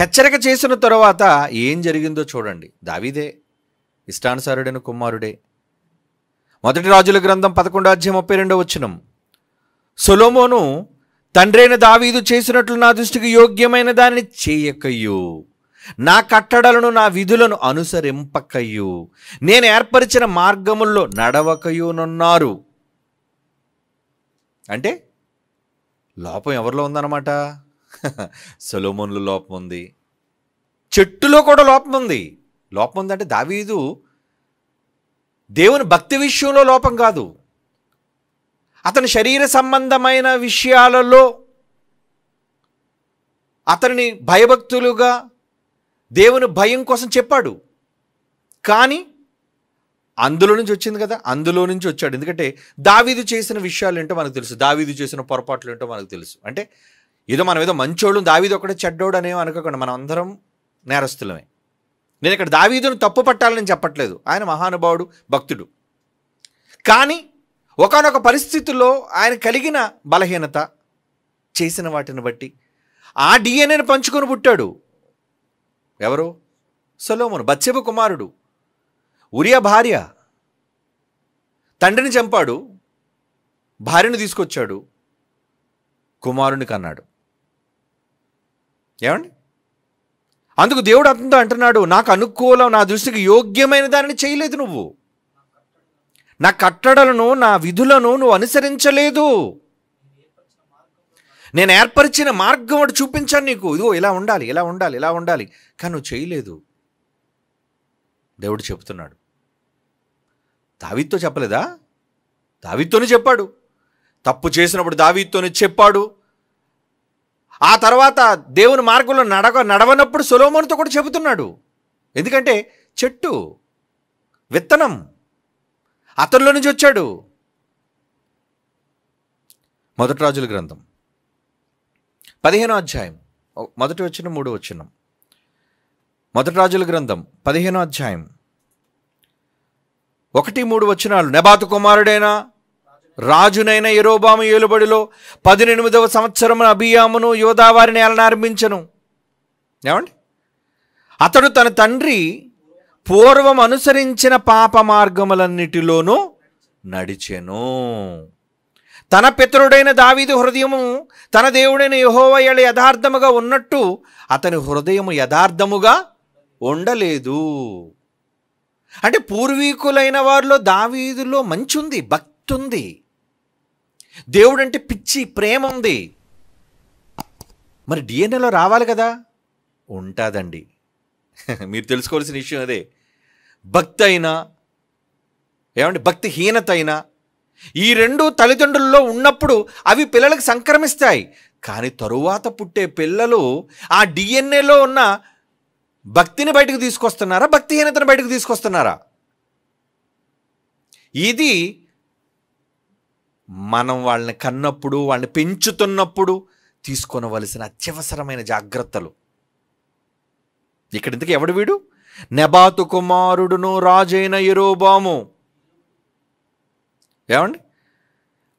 హెచ్చరిక చేసిన తర్వాత ఏం జరిగిందో చూడండి దావిదే ఇష్టానుసారుడైన కుమారుడే మొదటి రాజుల గ్రంథం పదకొండో అధ్యాయం ముప్పై రెండవ వచ్చినం సొలోమోను తండ్రైన దావీదు చేసినట్లు నా దృష్టికి యోగ్యమైన దాన్ని చేయకయ్యో నా కట్టడలను నా విధులను అనుసరింపకయు నేను ఏర్పరిచిన మార్గముల్లో నడవకయునున్నారు అంటే లోపం ఎవరిలో ఉందన్నమాట సొలోమోన్లో లోపం ఉంది చెట్టులో కూడా లోపం ఉంది లోపం ఉందంటే దావీదు దేవుని భక్తి విషయంలో లోపం కాదు అతని శరీర సంబంధమైన విషయాలలో అతనిని భయభక్తులుగా దేవుని భయం కోసం చెప్పాడు కానీ అందులో నుంచి వచ్చింది కదా అందులో నుంచి వచ్చాడు ఎందుకంటే దావీదు చేసిన విషయాలు ఏంటో మనకు తెలుసు దావీదు చేసిన పొరపాట్లు ఏంటో మనకు తెలుసు అంటే ఏదో మనం ఏదో మంచోళ్ళు దావీదు ఒకటే చెడ్డోడు అనేవి అనుకోకుండా మనం అందరం నేరస్తులమే నేను ఇక్కడ దావీదును తప్పు పట్టాలని చెప్పట్లేదు ఆయన మహానుభావుడు భక్తుడు కానీ ఒకనొక పరిస్థితుల్లో ఆయన కలిగిన బలహీనత చేసిన వాటిని బట్టి ఆ డిఎన్ఏని పంచుకొని పుట్టాడు ఎవరు సొలోమును బత్సెబు కుమారుడు ఉరియా భార్య తండ్రిని చంపాడు భార్యను తీసుకొచ్చాడు కుమారుని కన్నాడు ఏమండి అందుకు దేవుడు అతనితో అంటున్నాడు నాకు అనుకూలం నా దృష్టికి యోగ్యమైన దానిని చేయలేదు నువ్వు నా కట్టడలను నా విధులను నువ్వు అనుసరించలేదు నేను ఏర్పరిచిన మార్గం అటు చూపించాను నీకు ఇదిగో ఇలా ఉండాలి ఇలా ఉండాలి ఇలా ఉండాలి కానీ నువ్వు చేయలేదు దేవుడు చెప్తున్నాడు దావిత్తో చెప్పలేదా దావిత్తోనే చెప్పాడు తప్పు చేసినప్పుడు దావిత్తోనే చెప్పాడు ఆ తర్వాత దేవుని మార్గంలో నడక నడవనప్పుడు సులోమోనితో కూడా చెబుతున్నాడు ఎందుకంటే చెట్టు విత్తనం అతనిలో నుంచి వచ్చాడు మొదటి రాజుల గ్రంథం పదిహేనో అధ్యాయం మొదటి వచ్చిన మూడు వచ్చిన మొదటి రాజుల గ్రంథం పదిహేనో అధ్యాయం ఒకటి మూడు వచ్చినాలు నెబాతు కుమారుడైన రాజునైన ఎరోబాము ఏలుబడిలో పదినెనిమిదవ సంవత్సరం అభియామును యోధావారిని ఏలనారంభించను ఏమండి అతడు తన తండ్రి పూర్వం అనుసరించిన పాప మార్గములన్నిటిలోనూ నడిచెను తన పితరుడైన దావీదు హృదయము తన దేవుడైన యహోవయళ యథార్థముగా ఉన్నట్టు అతని హృదయము యథార్థముగా ఉండలేదు అంటే పూర్వీకులైన వారిలో దావీదులో మంచి ఉంది భక్తి ఉంది దేవుడంటే పిచ్చి ప్రేమ ఉంది మరి డిఎన్ఏలో రావాలి కదా ఉంటుందండి మీరు తెలుసుకోవాల్సిన విషయం అదే భక్తి అయినా ఏమంటే భక్తిహీనత అయినా ఈ రెండు తల్లిదండ్రుల్లో ఉన్నప్పుడు అవి పిల్లలకు సంక్రమిస్తాయి కానీ తరువాత పుట్టే పిల్లలు ఆ డిఎన్ఏలో ఉన్న భక్తిని బయటకు తీసుకొస్తున్నారా భక్తిహీనతను బయటకు తీసుకొస్తున్నారా ఇది మనం వాళ్ళని కన్నప్పుడు వాళ్ళని పెంచుతున్నప్పుడు తీసుకొనవలసిన అత్యవసరమైన జాగ్రత్తలు ఇక్కడ ఎవడు వీడు నెబాతు కుమారుడును రాజైన ఎరోబాము ఏమండి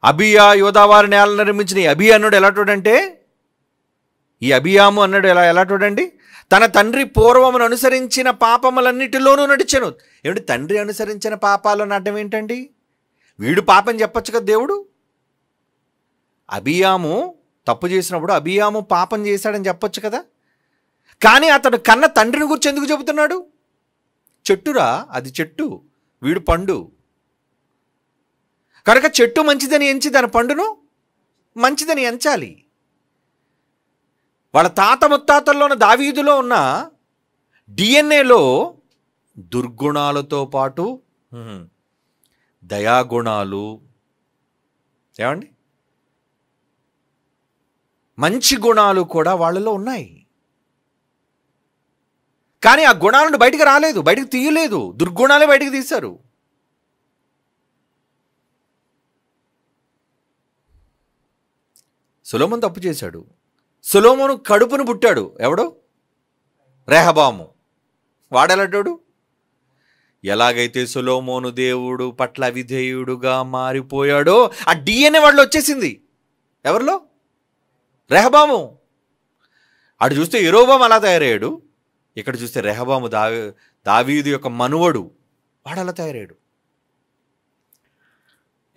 అబియా యోధావారి నేల నిర్మించిన ఈ అబియా అన్నాడు చూడంటే ఈ అభియాము అన్నాడు ఎలా ఎలా చూడండి తన తండ్రి పూర్వమును అనుసరించిన పాపములన్నిటిలోనూ నడిచను ఏమిటి తండ్రి అనుసరించిన పాపాలు అనడం ఏంటండి వీడు పాపం చెప్పచ్చు కదా దేవుడు అభియాము తప్పు చేసినప్పుడు అభియాము పాపం చేశాడని చెప్పచ్చు కదా కానీ అతడు కన్న తండ్రిని గురించి ఎందుకు చెబుతున్నాడు చెట్టురా అది చెట్టు వీడు పండు కనుక చెట్టు మంచిదని ఎంచి దాని పండును మంచిదని ఎంచాలి వాళ్ళ తాత ముత్తాతల్లోని దావీదులో ఉన్న డిఎన్ఏలో దుర్గుణాలతో పాటు దయాగుణాలు ఏమండి మంచి గుణాలు కూడా వాళ్ళలో ఉన్నాయి కానీ ఆ గుణాలను బయటకు రాలేదు బయటకు తీయలేదు దుర్గుణాలే బయటికి తీశారు సులోమన్ తప్పు చేశాడు సులోమను కడుపును పుట్టాడు ఎవడు రెహబాము వాడెలాటోడు ఎలాగైతే సులోమోను దేవుడు పట్ల విధేయుడుగా మారిపోయాడో ఆ డిఎన్ఏ వాళ్ళు వచ్చేసింది ఎవరిలో రెహబాము అటు చూస్తే ఎరోబాము అలా తయారయ్యాడు ఇక్కడ చూస్తే రెహబాము దావి దావీదు యొక్క మనువడు వాడు అలా తయారయ్యాడు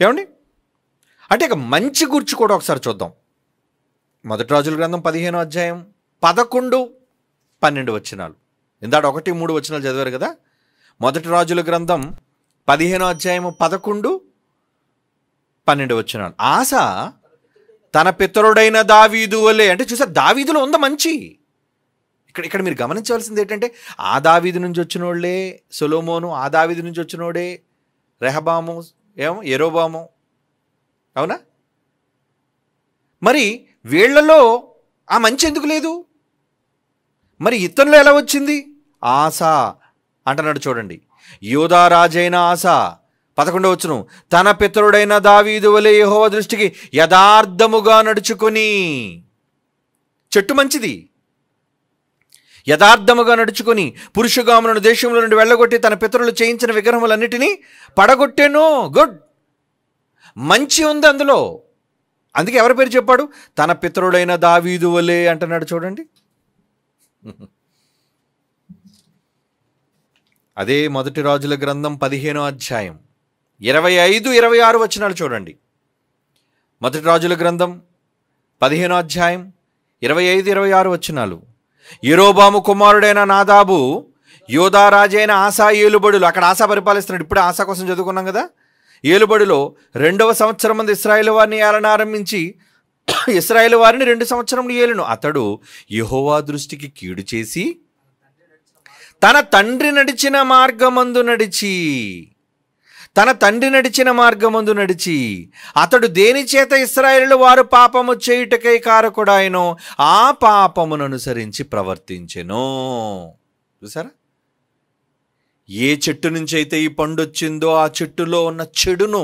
ఏమండి అంటే ఇక మంచి గుర్చి కూడా ఒకసారి చూద్దాం మొదటి రాజుల గ్రంథం పదిహేను అధ్యాయం పదకొండు పన్నెండు వచ్చినాలు ఇందాడ ఒకటి మూడు వచ్చినాలు చదివారు కదా మొదటి రాజుల గ్రంథం పదిహేను అధ్యాయము పదకొండు పన్నెండు వచనాలు ఆశ తన పితరుడైన దావీదు వలే అంటే చూసారు దావీదులో ఉందా మంచి ఇక్కడ ఇక్కడ మీరు గమనించవలసింది ఏంటంటే ఆ దావీదు నుంచి వాళ్ళే సొలోమోను ఆ దావీదు నుంచి వచ్చినోడే రెహబాము ఏమో ఎరోబాము అవునా మరి వీళ్లలో ఆ మంచి ఎందుకు లేదు మరి ఇతనులో ఎలా వచ్చింది ఆశ అంటున్నాడు చూడండి యోధారాజైన ఆశ పదకొండవ వచ్చును తన పితరుడైన దావీదు వలె యహోవ దృష్టికి యథార్థముగా నడుచుకొని చెట్టు మంచిది యథార్థముగా నడుచుకొని పురుషుగాములను దేశంలో నుండి వెళ్ళగొట్టి తన పితరులు చేయించిన విగ్రహములన్నిటినీ పడగొట్టేను గుడ్ మంచి ఉంది అందులో అందుకే ఎవరి పేరు చెప్పాడు తన పితరుడైన దావీదు వలే అంటున్నాడు చూడండి అదే మొదటి రాజుల గ్రంథం పదిహేనో అధ్యాయం ఇరవై ఐదు ఇరవై ఆరు వచ్చినాడు చూడండి మొదటి రాజుల గ్రంథం పదిహేనో అధ్యాయం ఇరవై ఐదు ఇరవై ఆరు వచ్చినాలు ఇరోబాము కుమారుడైన నాదాబు యోధారాజైన ఆశా ఏలుబడులు అక్కడ ఆశా పరిపాలిస్తున్నాడు ఇప్పుడు ఆశా కోసం చదువుకున్నాం కదా ఏలుబడిలో రెండవ సంవత్సరం మంది ఇస్రాయేల్ వారిని ఏలనారంభించి ఇస్రాయేల్ వారిని రెండు సంవత్సరములు ఏలును అతడు యహోవా దృష్టికి కీడు చేసి తన తండ్రి నడిచిన మార్గమందు నడిచి తన తండ్రి నడిచిన మార్గమందు నడిచి అతడు దేని చేత ఇస్రాయేలు వారు పాపము చేయుటకై కారకుడాయనో ఆ పాపమును అనుసరించి ప్రవర్తించెను చూసారా ఏ చెట్టు నుంచి అయితే ఈ పండు వచ్చిందో ఆ చెట్టులో ఉన్న చెడును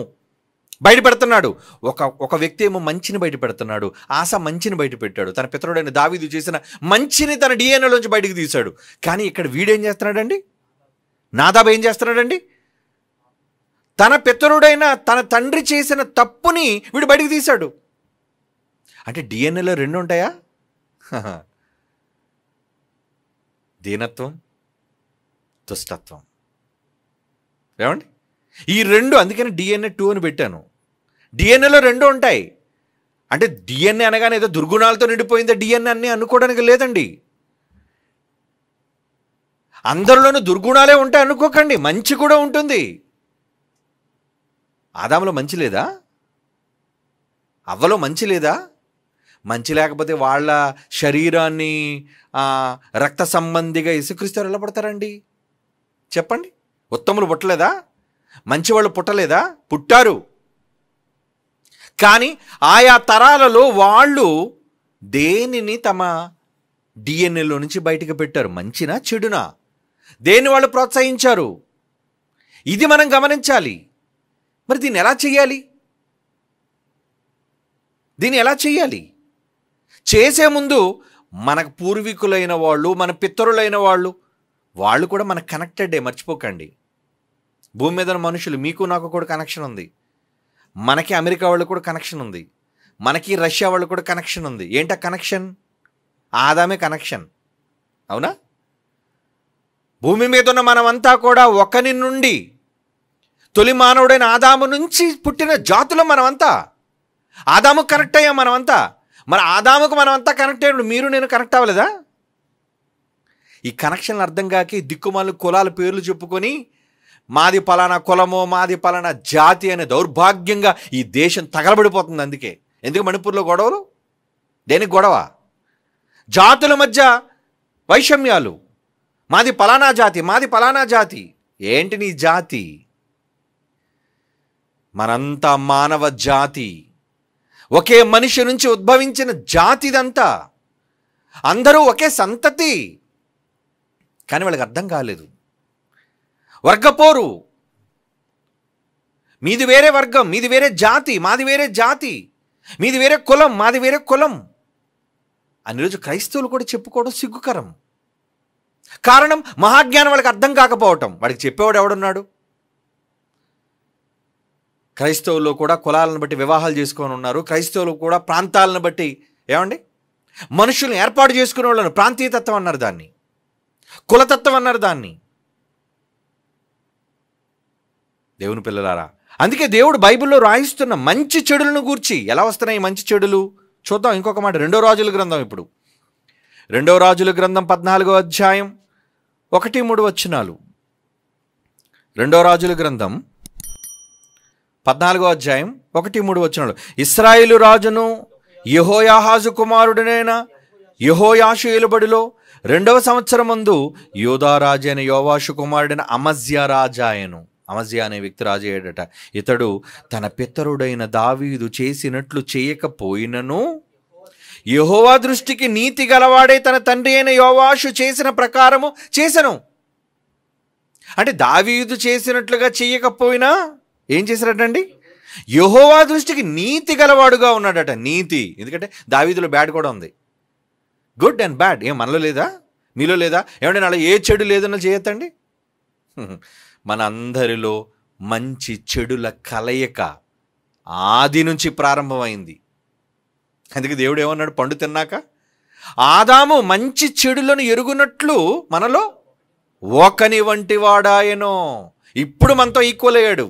బయటపెడుతున్నాడు ఒక ఒక వ్యక్తి ఏమో మంచిని బయటపెడుతున్నాడు ఆశ మంచిని బయటపెట్టాడు తన పితరుడైన దావీదు చేసిన మంచిని తన డిఎన్ఏలోంచి బయటకు తీశాడు కానీ ఇక్కడ వీడేం చేస్తున్నాడండి నాదాబ ఏం చేస్తున్నాడండి తన పితరుడైన తన తండ్రి చేసిన తప్పుని వీడు బయటకు తీశాడు అంటే డిఎన్ఏలో రెండు ఉంటాయా దీనత్వం దుష్టత్వం ఏమండి ఈ రెండు అందుకని డిఎన్ఏ టూ అని పెట్టాను డిఎన్ఏలో రెండు ఉంటాయి అంటే డిఎన్ఏ అనగానే ఏదో దుర్గుణాలతో నిండిపోయింది డిఎన్ఏ అన్నీ అనుకోవడానికి లేదండి అందరిలోనూ దుర్గుణాలే ఉంటాయి అనుకోకండి మంచి కూడా ఉంటుంది ఆదాములో మంచి లేదా అవ్వలో మంచి లేదా మంచి లేకపోతే వాళ్ళ శరీరాన్ని రక్త సంబంధిగా ఇసుక్రిస్తారు ఎలా పడతారండి చెప్పండి ఉత్తములు పుట్టలేదా మంచివాళ్ళు పుట్టలేదా పుట్టారు కానీ ఆయా తరాలలో వాళ్ళు దేనిని తమ డిఎన్ఏలో నుంచి బయటకు పెట్టారు మంచినా చెడునా దేన్ని వాళ్ళు ప్రోత్సహించారు ఇది మనం గమనించాలి మరి దీన్ని ఎలా చేయాలి దీన్ని ఎలా చేయాలి చేసే ముందు మనకు పూర్వీకులైన వాళ్ళు మన పిత్తరులైన వాళ్ళు వాళ్ళు కూడా మనకు కనెక్టెడే మర్చిపోకండి భూమి మీద మనుషులు మీకు నాకు కూడా కనెక్షన్ ఉంది మనకి అమెరికా వాళ్ళు కూడా కనెక్షన్ ఉంది మనకి రష్యా వాళ్ళు కూడా కనెక్షన్ ఉంది ఏంట కనెక్షన్ ఆదామే కనెక్షన్ అవునా భూమి మీద ఉన్న మనమంతా కూడా ఒకని నుండి తొలి మానవుడైన ఆదాము నుంచి పుట్టిన జాతులు మనమంతా ఆదాము కనెక్ట్ అయ్యాం మనమంతా మన ఆదాముకు మనమంతా కనెక్ట్ అయ్యాడు మీరు నేను కనెక్ట్ అవ్వలేదా ఈ కనెక్షన్లు అర్థం కాక దిక్కుమాలు కులాల పేర్లు చెప్పుకొని మాది పలానా కులము మాది పలానా జాతి అనే దౌర్భాగ్యంగా ఈ దేశం తగలబడిపోతుంది అందుకే ఎందుకు మణిపూర్లో గొడవలు దేనికి గొడవ జాతుల మధ్య వైషమ్యాలు మాది పలానా జాతి మాది పలానా జాతి ఏంటి నీ జాతి మనంతా మానవ జాతి ఒకే మనిషి నుంచి ఉద్భవించిన జాతిదంతా అందరూ ఒకే సంతతి కానీ వాళ్ళకి అర్థం కాలేదు వర్గపోరు మీది వేరే వర్గం మీది వేరే జాతి మాది వేరే జాతి మీది వేరే కులం మాది వేరే కులం అని రోజు క్రైస్తవులు కూడా చెప్పుకోవడం సిగ్గుకరం కారణం మహాజ్ఞానం వాళ్ళకి అర్థం కాకపోవటం వాడికి చెప్పేవాడు ఎవడున్నాడు క్రైస్తవులు కూడా కులాలను బట్టి వివాహాలు చేసుకొని ఉన్నారు క్రైస్తవులు కూడా ప్రాంతాలను బట్టి ఏమండి మనుషులను ఏర్పాటు చేసుకునే వాళ్ళను ప్రాంతీయతత్వం అన్నారు దాన్ని కులతత్వం అన్నారు దాన్ని దేవుని పిల్లలారా అందుకే దేవుడు బైబిల్లో రాయిస్తున్న మంచి చెడులను గూర్చి ఎలా వస్తున్నాయి మంచి చెడులు చూద్దాం ఇంకొక మాట రెండో రాజుల గ్రంథం ఇప్పుడు రెండో రాజుల గ్రంథం పద్నాలుగో అధ్యాయం ఒకటి మూడు వచనాలు రెండో రాజుల గ్రంథం పద్నాలుగో అధ్యాయం ఒకటి మూడు వచనాలు ఇస్రాయిలు రాజును యహోయాహాజు యహోయాషు ఏలుబడిలో రెండవ సంవత్సరం ముందు యోధారాజైన యోవాషు కుమారుడైన అమజ్య రాజాయను అమజ్యా అనే వ్యక్తి రాజయ్యాడట ఇతడు తన పితరుడైన దావీదు చేసినట్లు చేయకపోయినను యహోవా దృష్టికి నీతి గలవాడే తన తండ్రి అయిన యోవాషు చేసిన ప్రకారము చేశాను అంటే దావీదు చేసినట్లుగా చేయకపోయినా ఏం చేశారటండి యహోవా దృష్టికి నీతి గలవాడుగా ఉన్నాడట నీతి ఎందుకంటే దావీదులో బ్యాడ్ కూడా ఉంది గుడ్ అండ్ బ్యాడ్ ఏం మనలో లేదా మీలో లేదా ఏమంటే నాలో ఏ చెడు లేదన్నా చేయొద్దండి మన అందరిలో మంచి చెడుల కలయిక ఆది నుంచి ప్రారంభమైంది అందుకే దేవుడు ఏమన్నాడు పండు తిన్నాక ఆదాము మంచి చెడులను ఎరుగునట్లు మనలో ఒకని వంటి వాడాయనో ఇప్పుడు మనతో ఈక్వల్ అయ్యాడు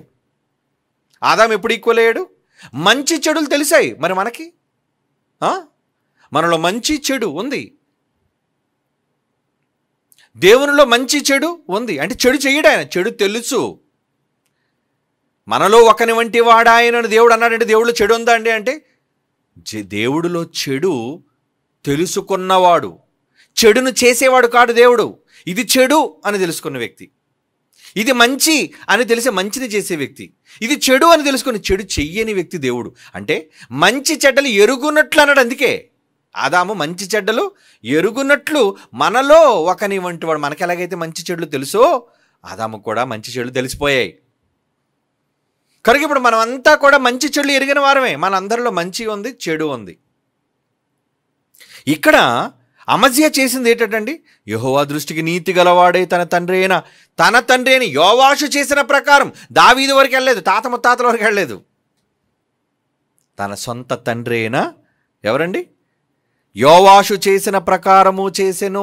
ఆదాం ఎప్పుడు ఈక్వల్ అయ్యాడు మంచి చెడులు తెలిసాయి మరి మనకి మనలో మంచి చెడు ఉంది దేవునిలో మంచి చెడు ఉంది అంటే చెడు చేయడు ఆయన చెడు తెలుసు మనలో ఒకని వంటి వాడాయనని దేవుడు అన్నాడంటే దేవుడు చెడు ఉందా అండి అంటే దేవుడిలో చెడు తెలుసుకున్నవాడు చెడును చేసేవాడు కాడు దేవుడు ఇది చెడు అని తెలుసుకున్న వ్యక్తి ఇది మంచి అని తెలిసే మంచిని చేసే వ్యక్తి ఇది చెడు అని తెలుసుకుని చెడు చెయ్యని వ్యక్తి దేవుడు అంటే మంచి చెడ్డలు ఎరుగునట్లు అన్నాడు అందుకే ఆదాము మంచి చెడ్డలు ఎరుగునట్లు మనలో ఒకని వంటి వాడు మనకి ఎలాగైతే మంచి చెడ్లు తెలుసో ఆదాము కూడా మంచి చెడులు తెలిసిపోయాయి కనుక ఇప్పుడు మనమంతా కూడా మంచి చెడులు ఎరిగిన వారమే మనందరిలో మంచి ఉంది చెడు ఉంది ఇక్కడ అమజ్య చేసింది ఏంటండి యహోవా దృష్టికి నీతి గలవాడే తన తండ్రి అయినా తన తండ్రి అయిన యోవాషు చేసిన ప్రకారం దావీది వరకు వెళ్ళలేదు తాత ముత్తాతల వరకు వెళ్ళలేదు తన సొంత తండ్రి అయినా ఎవరండి యోవాషు చేసిన ప్రకారము చేసెను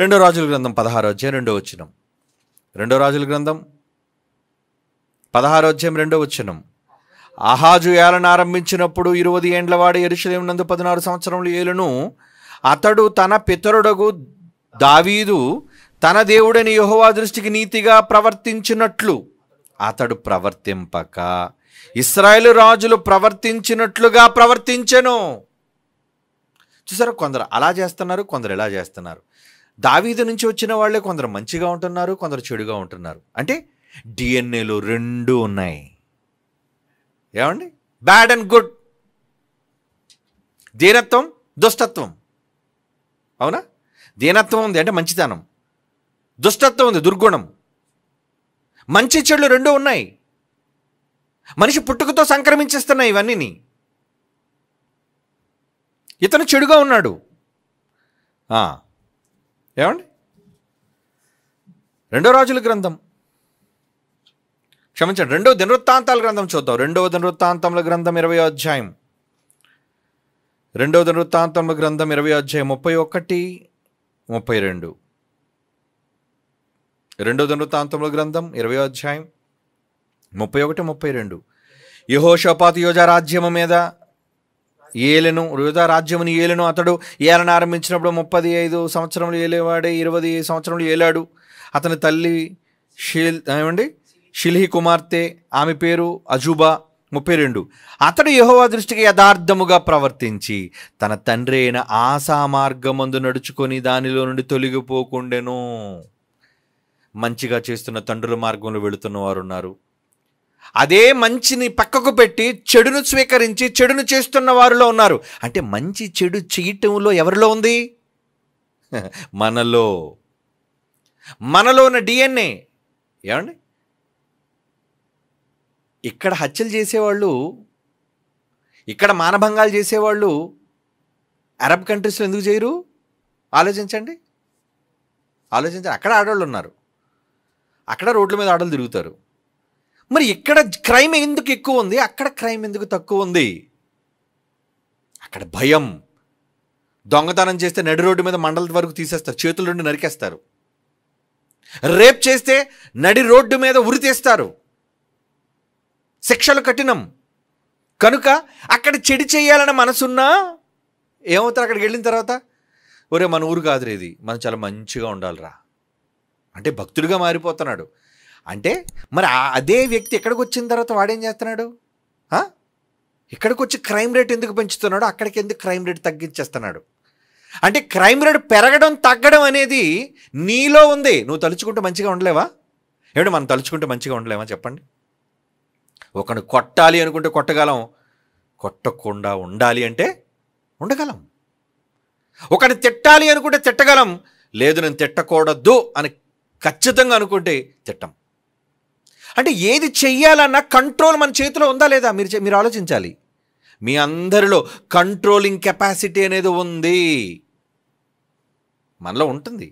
రెండో రాజుల గ్రంథం పదహారో అధ్యాయం రెండో వచ్చినం రెండో రాజుల గ్రంథం పదహారో అధ్యాయం రెండో వచ్చినం అహాజు ఏలను ఆరంభించినప్పుడు ఇరువది ఏండ్లవాడు ఎరుషలేం నందు పదినారు సంవత్సరములు ఏలును అతడు తన పితరుడగు దావీదు తన దేవుడని యహోవా దృష్టికి నీతిగా ప్రవర్తించినట్లు అతడు ప్రవర్తింపక ఇస్రాయేల్ రాజులు ప్రవర్తించినట్లుగా ప్రవర్తించెను చూసారు కొందరు అలా చేస్తున్నారు కొందరు ఇలా చేస్తున్నారు దావీదు నుంచి వచ్చిన వాళ్ళే కొందరు మంచిగా ఉంటున్నారు కొందరు చెడుగా ఉంటున్నారు అంటే డిఎన్ఏలు రెండు ఉన్నాయి ఏమండి బ్యాడ్ అండ్ గుడ్ దీనత్వం దుష్టత్వం అవునా దీనత్వం ఉంది అంటే మంచితనం దుష్టత్వం ఉంది దుర్గుణం మంచి చెడులు రెండు ఉన్నాయి మనిషి పుట్టుకతో సంక్రమించేస్తున్నాయి ఇవన్నీ ఇతను చెడుగా ఉన్నాడు ఏమండి రెండో రాజుల గ్రంథం క్షమించండి రెండో దినవృత్తాంతాల గ్రంథం చూద్దాం రెండవ దినవృత్తాంతముల గ్రంథం ఇరవై అధ్యాయం రెండవ దినవృత్తాంతముల గ్రంథం ఇరవై అధ్యాయం ముప్పై ఒకటి ముప్పై రెండు రెండవ దినవృత్తాంతముల గ్రంథం ఇరవై అధ్యాయం ముప్పై ఒకటి ముప్పై రెండు యహోషపాతు యోజా రాజ్యము మీద ఏలెను యోజా రాజ్యముని ఏలెను అతడు ఏలను ఆరంభించినప్పుడు ముప్పది ఐదు సంవత్సరములు ఏలేవాడే ఇరవై సంవత్సరములు ఏలాడు అతని తల్లి షీల్ ఏమండి షిల్హి కుమార్తె ఆమె పేరు అజుబా ముప్పై రెండు అతడు యహోవా దృష్టికి యథార్థముగా ప్రవర్తించి తన తండ్రి అయిన ఆశా మార్గమందు నడుచుకొని దానిలో నుండి తొలగిపోకుండెను మంచిగా చేస్తున్న తండ్రుల మార్గంలో వెళుతున్న వారు ఉన్నారు అదే మంచిని పక్కకు పెట్టి చెడును స్వీకరించి చెడును చేస్తున్న వారిలో ఉన్నారు అంటే మంచి చెడు చేయటంలో ఎవరిలో ఉంది మనలో మనలో ఉన్న డిఎన్ఏ ఏమండి ఇక్కడ హత్యలు చేసేవాళ్ళు ఇక్కడ మానభంగాలు చేసేవాళ్ళు అరబ్ కంట్రీస్లో ఎందుకు చేయరు ఆలోచించండి ఆలోచించండి అక్కడ ఆడవాళ్ళు ఉన్నారు అక్కడ రోడ్ల మీద ఆడలు తిరుగుతారు మరి ఇక్కడ క్రైమ్ ఎందుకు ఎక్కువ ఉంది అక్కడ క్రైమ్ ఎందుకు తక్కువ ఉంది అక్కడ భయం దొంగతనం చేస్తే నడి రోడ్డు మీద మండల వరకు తీసేస్తారు చేతుల రెండు నరికేస్తారు రేప్ చేస్తే నడి రోడ్డు మీద ఉరి తీస్తారు శిక్షలు కఠినం కనుక అక్కడ చెడి చేయాలని మనసున్నా ఏమవుతారు అక్కడికి వెళ్ళిన తర్వాత ఒరే మన ఊరు కాదురేది మనం చాలా మంచిగా ఉండాలిరా అంటే భక్తుడిగా మారిపోతున్నాడు అంటే మరి అదే వ్యక్తి ఎక్కడికి వచ్చిన తర్వాత వాడేం చేస్తున్నాడు ఇక్కడికి వచ్చి క్రైమ్ రేట్ ఎందుకు పెంచుతున్నాడు అక్కడికి ఎందుకు క్రైమ్ రేట్ తగ్గించేస్తున్నాడు అంటే క్రైమ్ రేట్ పెరగడం తగ్గడం అనేది నీలో ఉంది నువ్వు తలుచుకుంటే మంచిగా ఉండలేవా ఏమిటి మనం తలుచుకుంటే మంచిగా ఉండలేమా చెప్పండి ఒకడు కొట్టాలి అనుకుంటే కొట్టగలం కొట్టకుండా ఉండాలి అంటే ఉండగలం ఒకడు తిట్టాలి అనుకుంటే తిట్టగలం లేదు నేను తిట్టకూడదు అని ఖచ్చితంగా అనుకుంటే తిట్టం అంటే ఏది చెయ్యాలన్నా కంట్రోల్ మన చేతిలో ఉందా లేదా మీరు మీరు ఆలోచించాలి మీ అందరిలో కంట్రోలింగ్ కెపాసిటీ అనేది ఉంది మనలో ఉంటుంది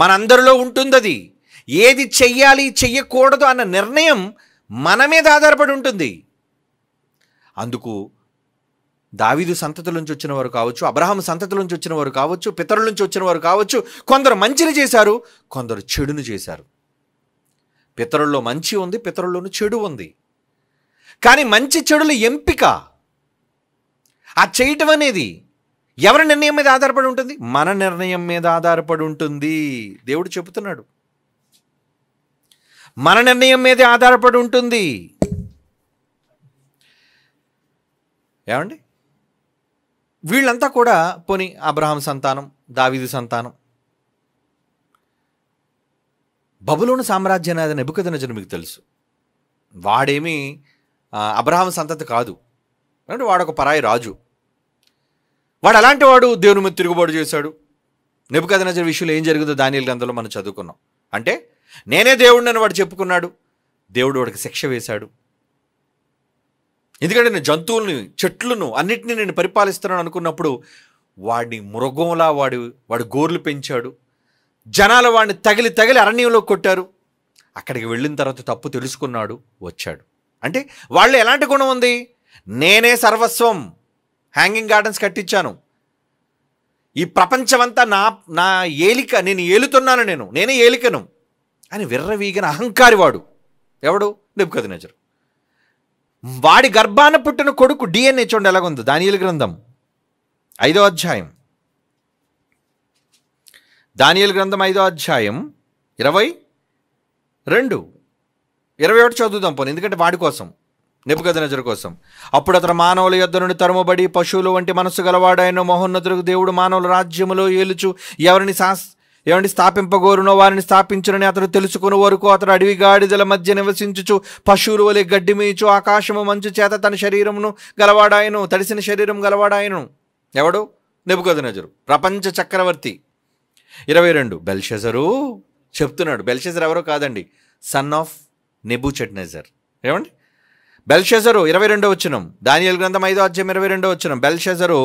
మనందరిలో ఉంటుంది అది ఏది చెయ్యాలి చెయ్యకూడదు అన్న నిర్ణయం మన మీద ఆధారపడి ఉంటుంది అందుకు దావీదు సంతతుల నుంచి వచ్చిన వారు కావచ్చు అబ్రహాం సంతతుల నుంచి వచ్చిన వారు కావచ్చు పితరుల నుంచి వచ్చిన వారు కావచ్చు కొందరు మంచిని చేశారు కొందరు చెడును చేశారు పితరుల్లో మంచి ఉంది పితరుల్లోనూ చెడు ఉంది కానీ మంచి చెడుల ఎంపిక ఆ చేయటం అనేది ఎవరి నిర్ణయం మీద ఆధారపడి ఉంటుంది మన నిర్ణయం మీద ఆధారపడి ఉంటుంది దేవుడు చెబుతున్నాడు మన నిర్ణయం మీదే ఆధారపడి ఉంటుంది ఏమండి వీళ్ళంతా కూడా పోని అబ్రహాం సంతానం దావిది సంతానం బబులోను సామ్రాజ్యనాథ నెబుకదనజను మీకు తెలుసు వాడేమి అబ్రహాం సంతతి కాదు అంటే వాడొక పరాయి రాజు వాడు అలాంటి వాడు దేవుని మీద తిరుగుబాటు చేశాడు నజర్ విషయంలో ఏం జరిగిందో దాని గ్రంథంలో మనం చదువుకున్నాం అంటే నేనే దేవుడిని వాడు చెప్పుకున్నాడు దేవుడు వాడికి శిక్ష వేశాడు ఎందుకంటే నేను జంతువుల్ని చెట్లను అన్నిటిని నేను పరిపాలిస్తున్నాను అనుకున్నప్పుడు వాడిని మృగంలా వాడు వాడు గోర్లు పెంచాడు జనాలు వాడిని తగిలి తగిలి అరణ్యంలో కొట్టారు అక్కడికి వెళ్ళిన తర్వాత తప్పు తెలుసుకున్నాడు వచ్చాడు అంటే వాళ్ళు ఎలాంటి గుణం ఉంది నేనే సర్వస్వం హ్యాంగింగ్ గార్డెన్స్ కట్టించాను ఈ ప్రపంచమంతా నా నా ఏలిక నేను ఏలుతున్నాను నేను నేనే ఏలికను అని విర్రవీగిన అహంకారి వాడు ఎవడు నెప్పుకదినేజర్ వాడి గర్భాన పుట్టిన కొడుకు డిఎన్ఏ చూడండి ఎలాగుందో దాని గ్రంథం ఐదో అధ్యాయం దానియల్ గ్రంథం ఐదో అధ్యాయం ఇరవై రెండు ఇరవై ఒకటి చదువుదాం పోనీ ఎందుకంటే వాడి కోసం నజర కోసం అప్పుడు అతను మానవుల యొద్ద నుండి తరుమబడి పశువులు వంటి మనస్సు గలవాడైన మహోన్నతులకు దేవుడు మానవుల రాజ్యములో ఏలుచు ఎవరిని సా ఎవరిని స్థాపింపగోరునో వారిని స్థాపించునని అతడు తెలుసుకుని వరకు అతడు అడవి గాడిదల మధ్య నివసించుచు పశువులు వలె గడ్డి మేయచు ఆకాశము మంచు చేత తన శరీరమును గలవాడాయను తడిసిన శరీరం గలవాడాయను ఎవడు నజరు ప్రపంచ చక్రవర్తి ఇరవై రెండు బెల్షెజరు చెప్తున్నాడు బెల్షెజర్ ఎవరో కాదండి సన్ ఆఫ్ నెబు చెట్నెజర్ ఏమండి బెల్షెజరు ఇరవై రెండో వచ్చినం దానియల్ గ్రంథం ఐదో అధ్యాయం ఇరవై రెండో వచ్చినం బెల్షెజరు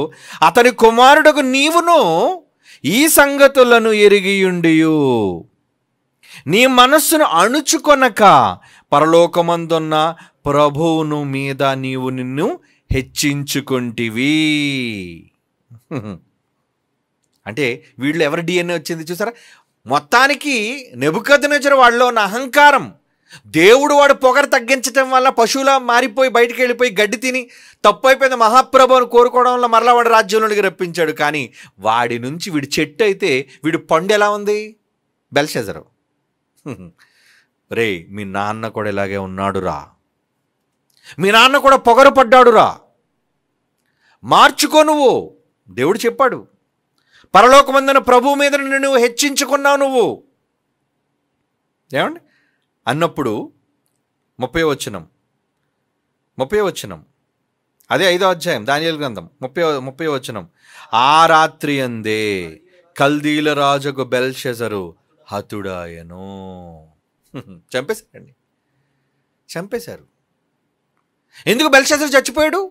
అతని కుమారుడుకు నీవును ఈ సంగతులను ఎరిగియుండియు నీ మనస్సును అణుచుకొనక పరలోకమందున్న ప్రభువును మీద నీవు నిన్ను హెచ్చించుకుంటివి అంటే వీళ్ళు ఎవరి డిఎన్ఏ వచ్చింది చూసారా మొత్తానికి నెబుకథనచర వాళ్ళలో ఉన్న అహంకారం దేవుడు వాడు పొగరు తగ్గించటం వల్ల పశువులా మారిపోయి బయటికి వెళ్ళిపోయి గడ్డి తిని తప్పు అయిపోయిన మహాప్రభువును కోరుకోవడం వల్ల మరలా వాడు రాజ్యంలోనికి రప్పించాడు కానీ వాడి నుంచి వీడి చెట్టు అయితే వీడి పండు ఎలా ఉంది బెల్షెజరు రే మీ నాన్న కూడా ఇలాగే ఉన్నాడురా మీ నాన్న కూడా పొగరు పడ్డాడురా మార్చుకో నువ్వు దేవుడు చెప్పాడు పరలోకమందున ప్రభు మీద నువ్వు హెచ్చించుకున్నావు నువ్వు ఏమండి అన్నప్పుడు ముప్పై వచనం ముప్పై వచనం అదే ఐదో అధ్యాయం దానియల్ గ్రంథం ముప్పై ముప్పై వచనం ఆ రాత్రి అందే కల్దీల రాజుకు బెల్షెజరు హతుడాయను చంపేశారండి చంపేశారు ఎందుకు బెల్షెజరు చచ్చిపోయాడు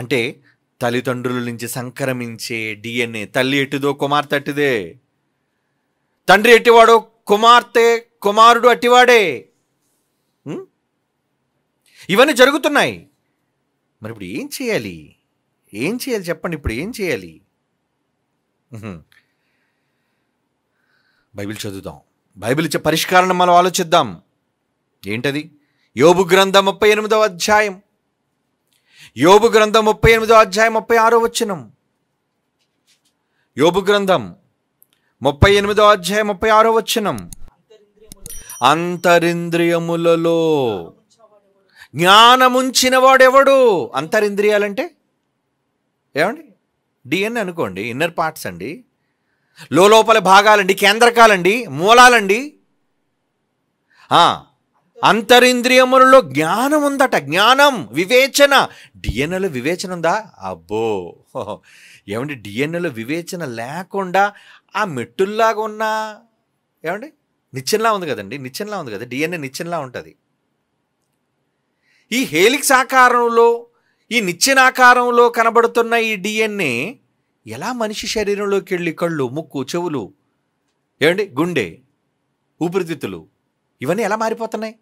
అంటే తల్లిదండ్రుల నుంచి సంక్రమించే డిఎన్ఏ తల్లి ఎట్టిదో కుమార్తె అట్టిదే తండ్రి ఎట్టివాడో కుమార్తె కుమారుడు అట్టివాడే ఇవన్నీ జరుగుతున్నాయి మరి ఇప్పుడు ఏం చేయాలి ఏం చేయాలి చెప్పండి ఇప్పుడు ఏం చేయాలి బైబిల్ చదువుదాం బైబిల్ ఇచ్చే పరిష్కారాన్ని మనం ఆలోచిద్దాం ఏంటది యోబు గ్రంథం ముప్పై ఎనిమిదవ అధ్యాయం యోబు గ్రంథం ముప్పై ఎనిమిదో అధ్యాయం ముప్పై ఆరో వచ్చినం యోబు గ్రంథం ముప్పై ఎనిమిదో అధ్యాయం ముప్పై ఆరో వచ్చినం అంతరింద్రియములలో జ్ఞానముంచిన వాడెవడు అంతరింద్రియాలంటే ఏమండి డిఎన్ఏ అనుకోండి ఇన్నర్ పార్ట్స్ అండి లోపల భాగాలండి కేంద్రకాలండి మూలాలండి అంతరింద్రియములలో జ్ఞానం ఉందట జ్ఞానం వివేచన డిఎన్ఏలో వివేచన ఉందా అబ్బో ఏమండి డిఎన్ఏలో వివేచన లేకుండా ఆ మెట్టుల్లాగా ఉన్న ఏమండి నిచ్చెనలా ఉంది కదండి నిచ్చెనలా ఉంది కదా డిఎన్ఏ నిచ్చెనలా ఉంటుంది ఈ హేలిక్స్ ఆకారంలో ఈ నిచ్చెన ఆకారంలో కనబడుతున్న ఈ డిఎన్ఏ ఎలా మనిషి శరీరంలోకి వెళ్ళి కళ్ళు ముక్కు చెవులు ఏమండి గుండె ఊపిరితిత్తులు ఇవన్నీ ఎలా మారిపోతున్నాయి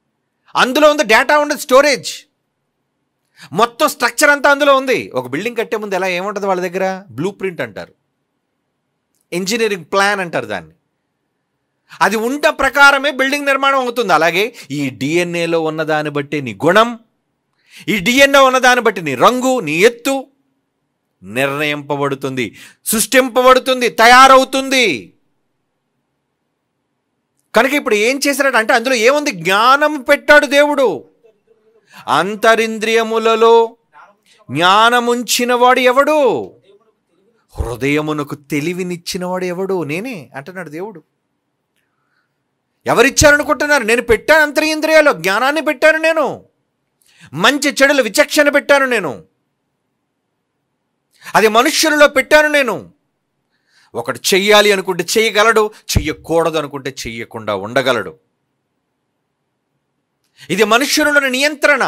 అందులో ఉంది డేటా ఉండదు స్టోరేజ్ మొత్తం స్ట్రక్చర్ అంతా అందులో ఉంది ఒక బిల్డింగ్ కట్టే ముందు ఎలా ఏముంటుంది వాళ్ళ దగ్గర బ్లూ ప్రింట్ అంటారు ఇంజనీరింగ్ ప్లాన్ అంటారు దాన్ని అది ఉంట ప్రకారమే బిల్డింగ్ నిర్మాణం అవుతుంది అలాగే ఈ డిఎన్ఏలో ఉన్న దాన్ని బట్టి నీ గుణం ఈ డిఎన్ఏ ఉన్న దాన్ని బట్టి నీ రంగు నీ ఎత్తు నిర్ణయింపబడుతుంది సృష్టింపబడుతుంది తయారవుతుంది కనుక ఇప్పుడు ఏం చేశాడు అంటే అందులో ఏముంది జ్ఞానం పెట్టాడు దేవుడు అంతరింద్రియములలో జ్ఞానముంచినవాడు ఎవడు హృదయమునకు తెలివినిచ్చినవాడు ఎవడు నేనే అంటున్నాడు దేవుడు ఎవరిచ్చారనుకుంటున్నారు నేను పెట్టాను అంతరింద్రియాలో జ్ఞానాన్ని పెట్టాను నేను మంచి చెడుల విచక్షణ పెట్టాను నేను అది మనుష్యులలో పెట్టాను నేను ఒకటి చెయ్యాలి అనుకుంటే చేయగలడు చెయ్యకూడదు అనుకుంటే చెయ్యకుండా ఉండగలడు ఇది మనుషులను నియంత్రణ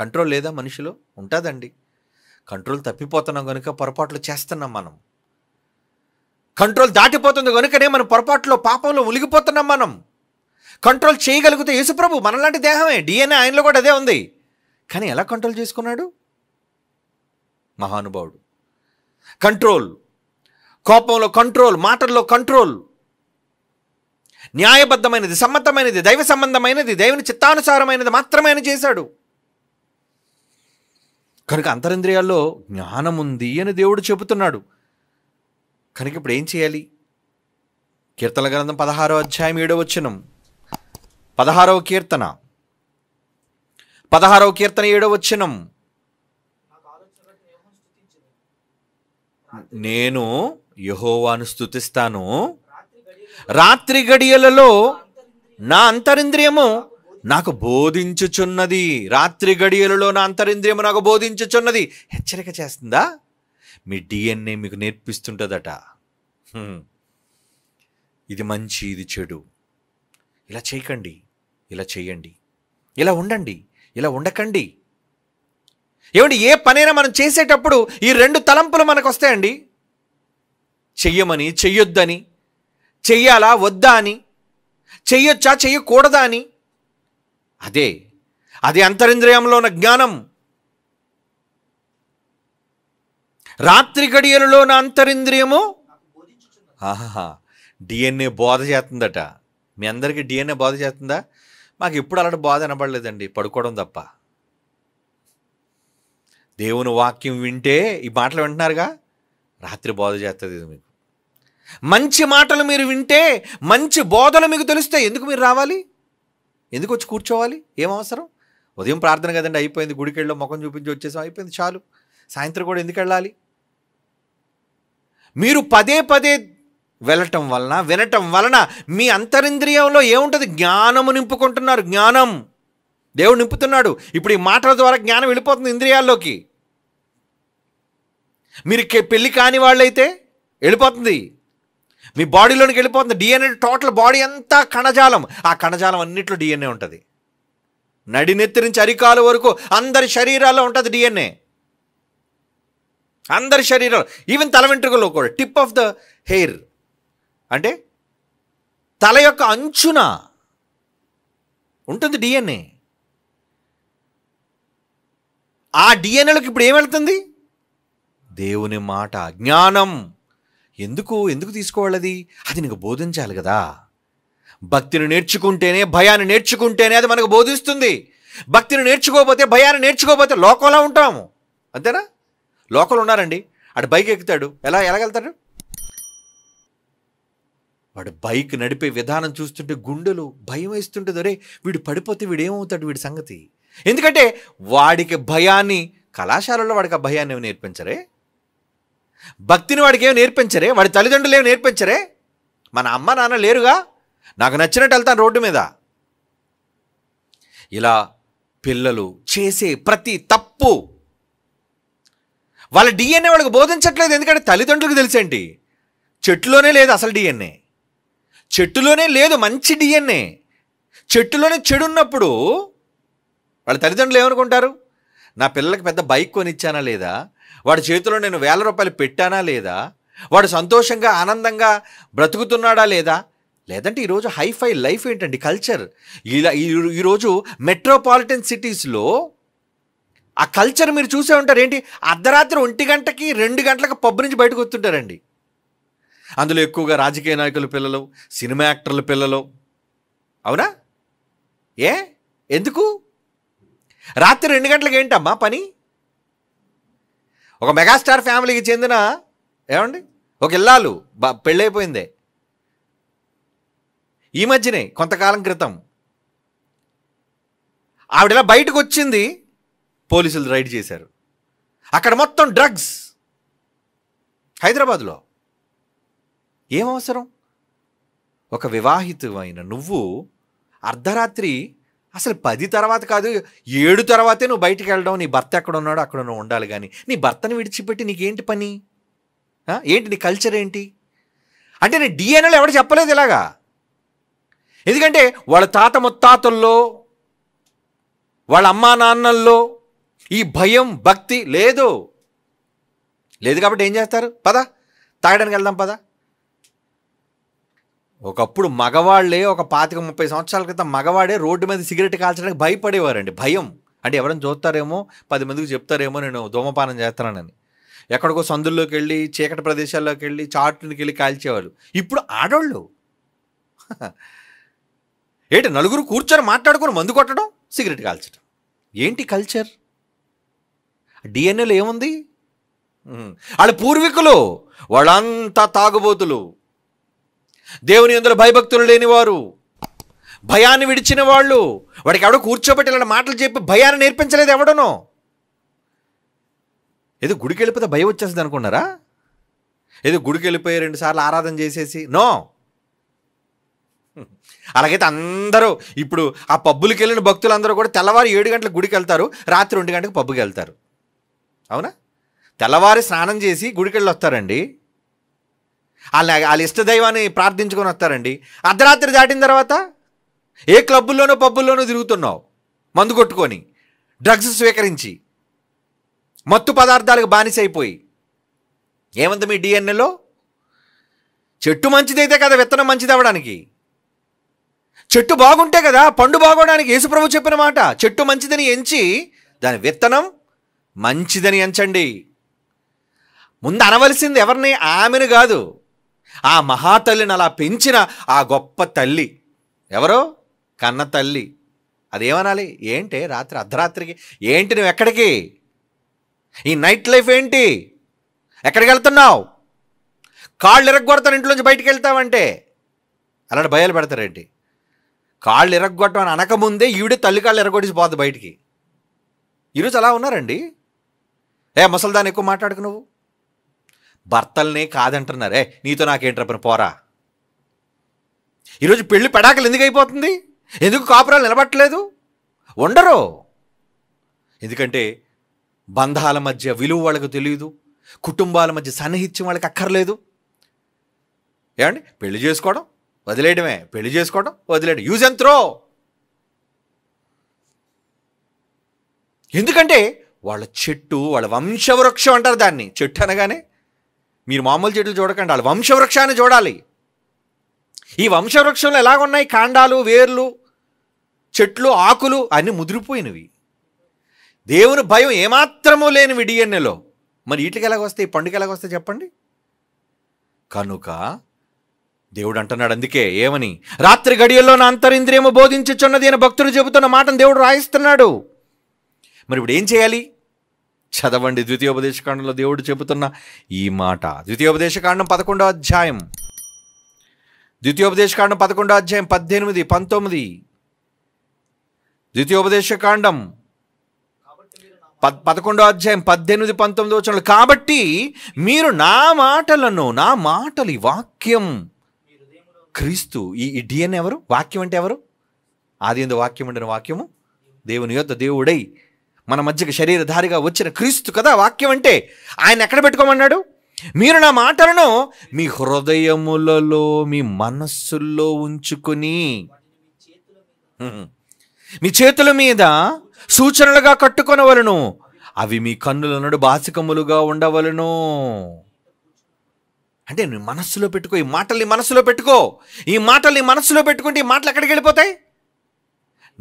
కంట్రోల్ లేదా మనిషిలో ఉంటుందండి కంట్రోల్ తప్పిపోతున్నాం కనుక పొరపాట్లు చేస్తున్నాం మనం కంట్రోల్ దాటిపోతుంది కనుకనే మనం పొరపాట్లో పాపంలో ఉలిగిపోతున్నాం మనం కంట్రోల్ చేయగలిగితే యేసుప్రభు మనలాంటి దేహమే డిఎన్ఏ ఆయనలో కూడా అదే ఉంది కానీ ఎలా కంట్రోల్ చేసుకున్నాడు మహానుభావుడు కంట్రోల్ కోపంలో కంట్రోల్ మాటల్లో కంట్రోల్ న్యాయబద్ధమైనది సమ్మతమైనది దైవ సంబంధమైనది దైవుని చిత్తానుసారమైనది మాత్రమే ఆయన చేశాడు కనుక అంతరింద్రియాల్లో జ్ఞానం ఉంది అని దేవుడు చెబుతున్నాడు కనుక ఇప్పుడు ఏం చేయాలి కీర్తన గ్రంథం పదహారో అధ్యాయం ఏడో వచ్చినం పదహారవ కీర్తన పదహారవ కీర్తన ఏడో వచ్చినం నేను యహోవాను స్థుతిస్తాను రాత్రి గడియలలో నా అంతరింద్రియము నాకు బోధించుచున్నది రాత్రి గడియలలో నా అంతరింద్రియము నాకు బోధించుచున్నది హెచ్చరిక చేస్తుందా మీ డిఎన్ఏ మీకు నేర్పిస్తుంటుందట ఇది మంచి ఇది చెడు ఇలా చేయకండి ఇలా చేయండి ఇలా ఉండండి ఇలా ఉండకండి ఏమండి ఏ పనైనా మనం చేసేటప్పుడు ఈ రెండు తలంపులు మనకు వస్తాయండి చెయ్యమని చెయ్యొద్దని చెయ్యాలా వద్దా అని చెయ్యొచ్చా చెయ్యకూడదా అని అదే అది అంతరింద్రియంలో ఉన్న జ్ఞానం రాత్రి గడియలలో నా అంతరింద్రియము ఆహా డిఎన్ఏ బోధ చేస్తుందట మీ అందరికీ డిఎన్ఏ బోధ చేస్తుందా మాకు ఎప్పుడు అలాంటి బాధ వినపడలేదండి పడుకోవడం తప్ప దేవుని వాక్యం వింటే ఈ మాటలు వింటున్నారుగా రాత్రి బోధ చేస్తుంది మీకు మంచి మాటలు మీరు వింటే మంచి బోధలు మీకు తెలిస్తే ఎందుకు మీరు రావాలి ఎందుకు వచ్చి కూర్చోవాలి ఏం అవసరం ఉదయం ప్రార్థన కదండి అయిపోయింది గుడికెళ్ళో ముఖం చూపించి వచ్చేసాం అయిపోయింది చాలు సాయంత్రం కూడా ఎందుకు వెళ్ళాలి మీరు పదే పదే వెళ్ళటం వలన వినటం వలన మీ అంతరింద్రియంలో ఏముంటుంది జ్ఞానము నింపుకుంటున్నారు జ్ఞానం దేవుడు నింపుతున్నాడు ఇప్పుడు ఈ మాటల ద్వారా జ్ఞానం వెళ్ళిపోతుంది ఇంద్రియాల్లోకి మీరు పెళ్ళి కాని వాళ్ళైతే వెళ్ళిపోతుంది మీ బాడీలోనికి వెళ్ళిపోతుంది డిఎన్ఏ టోటల్ బాడీ అంతా కణజాలం ఆ కణజాలం అన్నింటిలో డిఎన్ఏ ఉంటుంది నడినెత్తి నుంచి అరికాలు వరకు అందరి శరీరాల్లో ఉంటుంది డిఎన్ఏ అందరి శరీరాలు ఈవెన్ తల వెంట్రుకల్లో కూడా టిప్ ఆఫ్ ద హెయిర్ అంటే తల యొక్క అంచున ఉంటుంది డిఎన్ఏ ఆ డిఎన్ఏలకు ఇప్పుడు ఏం వెళ్తుంది దేవుని మాట జ్ఞానం ఎందుకు ఎందుకు తీసుకోవాలది అది నీకు బోధించాలి కదా భక్తిని నేర్చుకుంటేనే భయాన్ని నేర్చుకుంటేనే అది మనకు బోధిస్తుంది భక్తిని నేర్చుకోకపోతే భయాన్ని నేర్చుకోకపోతే లోకంలో ఉంటాము అంతేనా లోకలు ఉన్నారండి అటు బైక్ ఎక్కుతాడు ఎలా ఎలాగెళ్తాడు వాడు బైక్ నడిపే విధానం చూస్తుంటే గుండెలు భయం వేస్తుంటుంది అరే వీడు పడిపోతే వీడు ఏమవుతాడు వీడి సంగతి ఎందుకంటే వాడికి భయాన్ని కళాశాలలో వాడికి ఆ భయాన్ని నేర్పించరే భక్తిని వాడికి ఏమి నేర్పించరే వాడి తల్లిదండ్రులు ఏమి నేర్పించరే మన అమ్మ నాన్న లేరుగా నాకు నచ్చినట్టు వెళ్తాను రోడ్డు మీద ఇలా పిల్లలు చేసే ప్రతి తప్పు వాళ్ళ డిఎన్ఏ వాళ్ళకి బోధించట్లేదు ఎందుకంటే తల్లిదండ్రులకు తెలిసేంటి చెట్టులోనే లేదు అసలు డిఎన్ఏ చెట్టులోనే లేదు మంచి డిఎన్ఏ చెట్టులోనే చెడు ఉన్నప్పుడు వాళ్ళ తల్లిదండ్రులు ఏమనుకుంటారు నా పిల్లలకి పెద్ద బైక్ కొనిచ్చానా లేదా వాడి చేతిలో నేను వేల రూపాయలు పెట్టానా లేదా వాడు సంతోషంగా ఆనందంగా బ్రతుకుతున్నాడా లేదా లేదంటే ఈరోజు హైఫై లైఫ్ ఏంటండి కల్చర్ ఇలా ఈరోజు మెట్రోపాలిటన్ సిటీస్లో ఆ కల్చర్ మీరు చూసే ఉంటారు ఏంటి అర్ధరాత్రి ఒంటి గంటకి రెండు గంటలకు పబ్బు నుంచి బయటకు వస్తుంటారండి అందులో ఎక్కువగా రాజకీయ నాయకుల పిల్లలు సినిమా యాక్టర్ల పిల్లలు అవునా ఏ ఎందుకు రాత్రి రెండు గంటలకు ఏంటమ్మా పని ఒక మెగాస్టార్ ఫ్యామిలీకి చెందిన ఏమండి ఒక ఇల్లాలు బా పెళ్ళైపోయిందే ఈ మధ్యనే కొంతకాలం క్రితం ఆవిడలా బయటకు వచ్చింది పోలీసులు రైడ్ చేశారు అక్కడ మొత్తం డ్రగ్స్ హైదరాబాద్లో ఏం అవసరం ఒక వివాహితమైన నువ్వు అర్ధరాత్రి అసలు పది తర్వాత కాదు ఏడు తర్వాతే నువ్వు బయటికి వెళ్ళడం నీ భర్త ఎక్కడ ఉన్నాడో అక్కడ నువ్వు ఉండాలి కానీ నీ భర్తను విడిచిపెట్టి నీకేంటి పని ఏంటి నీ కల్చర్ ఏంటి అంటే నేను డిఎన్ఏలో ఎవరు చెప్పలేదు ఇలాగా ఎందుకంటే వాళ్ళ తాత ముత్తాతల్లో వాళ్ళ అమ్మా నాన్నల్లో ఈ భయం భక్తి లేదు లేదు కాబట్టి ఏం చేస్తారు పద తాగడానికి వెళ్దాం పదా ఒకప్పుడు మగవాళ్లే ఒక పాతిక ముప్పై సంవత్సరాల క్రితం మగవాడే రోడ్డు మీద సిగరెట్ కాల్చడానికి భయపడేవారండి భయం అంటే ఎవరైనా చూస్తారేమో పది మందికి చెప్తారేమో నేను ధూమపానం చేస్తానని ఎక్కడికో సందుల్లోకి వెళ్ళి చీకటి ప్రదేశాల్లోకి వెళ్ళి చాట్లకి వెళ్ళి కాల్చేవాళ్ళు ఇప్పుడు ఆడోళ్ళు ఏంటి నలుగురు కూర్చొని మాట్లాడుకొని మందు కొట్టడం సిగరెట్ కాల్చడం ఏంటి కల్చర్ డిఎన్ఏలో ఏముంది వాళ్ళ పూర్వీకులు వాళ్ళంతా తాగుబోతులు దేవుని అందరూ భయభక్తులు లేనివారు భయాన్ని విడిచిన వాళ్ళు వాడికి ఎవడో కూర్చోబెట్టి ఇలాంటి మాటలు చెప్పి భయాన్ని నేర్పించలేదు ఎవడనో ఏదో గుడికి వెళ్ళిపోతే భయం వచ్చేస్తుంది అనుకున్నారా ఏదో గుడికి వెళ్ళిపోయి రెండుసార్లు ఆరాధన చేసేసి నో అలాగైతే అందరూ ఇప్పుడు ఆ పబ్బులకి వెళ్ళిన భక్తులందరూ కూడా తెల్లవారు ఏడు గంటలకు గుడికి వెళ్తారు రాత్రి రెండు గంటలకు పబ్బుకి వెళ్తారు అవునా తెల్లవారి స్నానం చేసి గుడికి వెళ్ళి వస్తారండి వాళ్ళ వాళ్ళ ఇష్టదైవాన్ని ప్రార్థించుకొని వస్తారండి అర్ధరాత్రి దాటిన తర్వాత ఏ క్లబ్బుల్లోనో పబ్బుల్లోనో తిరుగుతున్నావు మందు కొట్టుకొని డ్రగ్స్ స్వీకరించి మత్తు పదార్థాలకు బానిసైపోయి ఏమంత మీ డిఎన్ఏలో చెట్టు మంచిదైతే కదా విత్తనం మంచిది అవ్వడానికి చెట్టు బాగుంటే కదా పండు బాగోవడానికి యేసుప్రభు చెప్పిన మాట చెట్టు మంచిదని ఎంచి దాని విత్తనం మంచిదని ఎంచండి ముందు అనవలసింది ఎవరిని ఆమెను కాదు ఆ మహాతల్లిని అలా పెంచిన ఆ గొప్ప తల్లి ఎవరో కన్న తల్లి అదేమనాలి ఏంటి రాత్రి అర్ధరాత్రికి ఏంటి నువ్వు ఎక్కడికి ఈ నైట్ లైఫ్ ఏంటి ఎక్కడికి వెళ్తున్నావు కాళ్ళు ఇరగొడతారు ఇంట్లోంచి బయటికి వెళ్తావంటే అలాంటి భయాలు పెడతారేంటి కాళ్ళు ఇరగొట్టం అని అనకముందే ఈవిడే తల్లి కాళ్ళు ఇరగొట్టేసి పోద్ది బయటికి ఈరోజు అలా ఉన్నారండి ఏ ముసల్దాన్ని ఎక్కువ మాట్లాడుకు నువ్వు భర్తలనే కాదంటున్నారే నీతో నాకేంటప్పుడు పోరా ఈరోజు పెళ్లి పెడాకలు ఎందుకు అయిపోతుంది ఎందుకు కాపురాలు నిలబట్టలేదు ఉండరు ఎందుకంటే బంధాల మధ్య విలువ వాళ్ళకు తెలియదు కుటుంబాల మధ్య సన్నిహిత్యం వాళ్ళకి అక్కర్లేదు ఏమండి పెళ్లి చేసుకోవడం వదిలేయడమే పెళ్లి చేసుకోవడం వదిలేయడం యూజ్ ఎంత ఎందుకంటే వాళ్ళ చెట్టు వాళ్ళ వంశవృక్షం అంటారు దాన్ని చెట్టు అనగానే మీరు మామూలు చెట్లు చూడకండి వాళ్ళు వంశవృక్షాన్ని చూడాలి ఈ వంశవృక్షంలో ఎలాగున్నాయి కాండాలు వేర్లు చెట్లు ఆకులు అన్నీ ముదిరిపోయినవి దేవుని భయం ఏమాత్రము లేని విడియన్నెలో మరి వీటికి ఈ పండుగ ఎలాగొస్తాయి చెప్పండి కనుక దేవుడు అంటున్నాడు అందుకే ఏమని రాత్రి గడియల్లో నా అంతరింద్రియము బోధించుచున్నది అని భక్తుడు చెబుతున్న మాటను దేవుడు రాయిస్తున్నాడు మరి ఇప్పుడు ఏం చేయాలి చదవండి ద్వితీయోపదేశకాండంలో దేవుడు చెబుతున్న ఈ మాట ద్వితీయోపదేశకాండం పదకొండో అధ్యాయం ద్వితీయోపదేశకాండం పదకొండో అధ్యాయం పద్దెనిమిది పంతొమ్మిది ద్వితీయోపదేశకాండం పద్ పదకొండో అధ్యాయం పద్దెనిమిది పంతొమ్మిది వచ్చిన కాబట్టి మీరు నా మాటలను నా మాటలు ఈ వాక్యం క్రీస్తు ఈ డిఎన్ ఎవరు వాక్యం అంటే ఎవరు ఆది వాక్యం ఉండిన వాక్యము దేవుని యొక్క దేవుడై మన మధ్యకి శరీరధారిగా వచ్చిన క్రీస్తు కదా వాక్యం అంటే ఆయన ఎక్కడ పెట్టుకోమన్నాడు మీరు నా మాటలను మీ హృదయములలో మీ మనస్సుల్లో ఉంచుకొని మీ చేతుల మీద సూచనలుగా కట్టుకునవలను అవి మీ కన్నుల నుండి బాసికములుగా ఉండవలను అంటే నువ్వు మనస్సులో పెట్టుకో ఈ మాటల్ని మనసులో పెట్టుకో ఈ మాటల్ని మనసులో పెట్టుకుంటే ఈ మాటలు ఎక్కడికి వెళ్ళిపోతాయి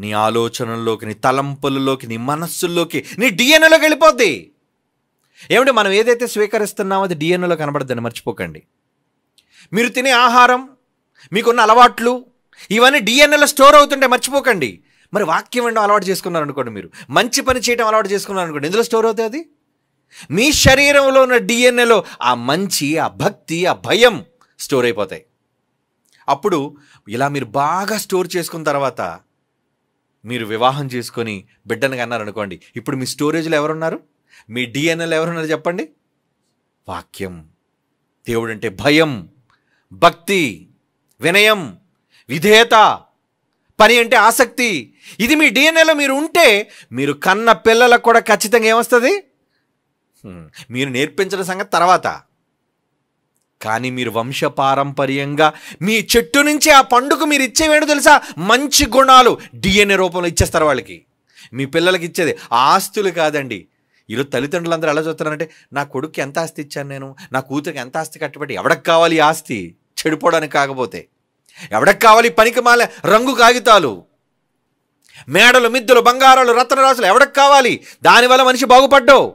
నీ ఆలోచనల్లోకి నీ తలంపులలోకి నీ మనస్సుల్లోకి నీ డిఎన్ఏలోకి వెళ్ళిపోద్ది ఏమిటి మనం ఏదైతే స్వీకరిస్తున్నామో అది డిఎన్ఏలో కనబడద్దని మర్చిపోకండి మీరు తినే ఆహారం మీకున్న అలవాట్లు ఇవన్నీ డిఎన్ఏలో స్టోర్ అవుతుంటే మర్చిపోకండి మరి వాక్యం ఉండడం అలవాటు చేసుకున్నారనుకోండి మీరు మంచి పని చేయడం అలవాటు చేసుకున్నారనుకోండి ఎందులో స్టోర్ అవుతుంది అది మీ శరీరంలో ఉన్న డిఎన్ఏలో ఆ మంచి ఆ భక్తి ఆ భయం స్టోర్ అయిపోతాయి అప్పుడు ఇలా మీరు బాగా స్టోర్ చేసుకున్న తర్వాత మీరు వివాహం చేసుకొని బిడ్డను కన్నారనుకోండి ఇప్పుడు మీ స్టోరేజ్లో ఎవరున్నారు మీ డిఎన్ఎల్ ఎవరున్నారు చెప్పండి వాక్యం దేవుడంటే భయం భక్తి వినయం విధేయత పని అంటే ఆసక్తి ఇది మీ డిఎన్ఏలో మీరు ఉంటే మీరు కన్న పిల్లలకు కూడా ఖచ్చితంగా ఏమొస్తుంది మీరు నేర్పించిన సంగతి తర్వాత కానీ మీరు వంశపారంపర్యంగా మీ చెట్టు నుంచి ఆ పండుగ మీరు ఇచ్చేవేంటో తెలుసా మంచి గుణాలు డిఎన్ఏ రూపంలో ఇచ్చేస్తారు వాళ్ళకి మీ పిల్లలకి ఇచ్చేది ఆస్తులు కాదండి ఈరోజు తల్లిదండ్రులందరూ ఎలా చూస్తున్నారంటే నా కొడుకు ఎంత ఆస్తి ఇచ్చాను నేను నా కూతురికి ఎంత ఆస్తి కట్టుబడి ఎవడకు కావాలి ఆస్తి చెడిపోవడానికి కాకపోతే ఎవడకు కావాలి పనికి రంగు కాగితాలు మేడలు మిద్దులు బంగారాలు రత్నరాశులు ఎవడకు కావాలి దానివల్ల మనిషి బాగుపడ్డావు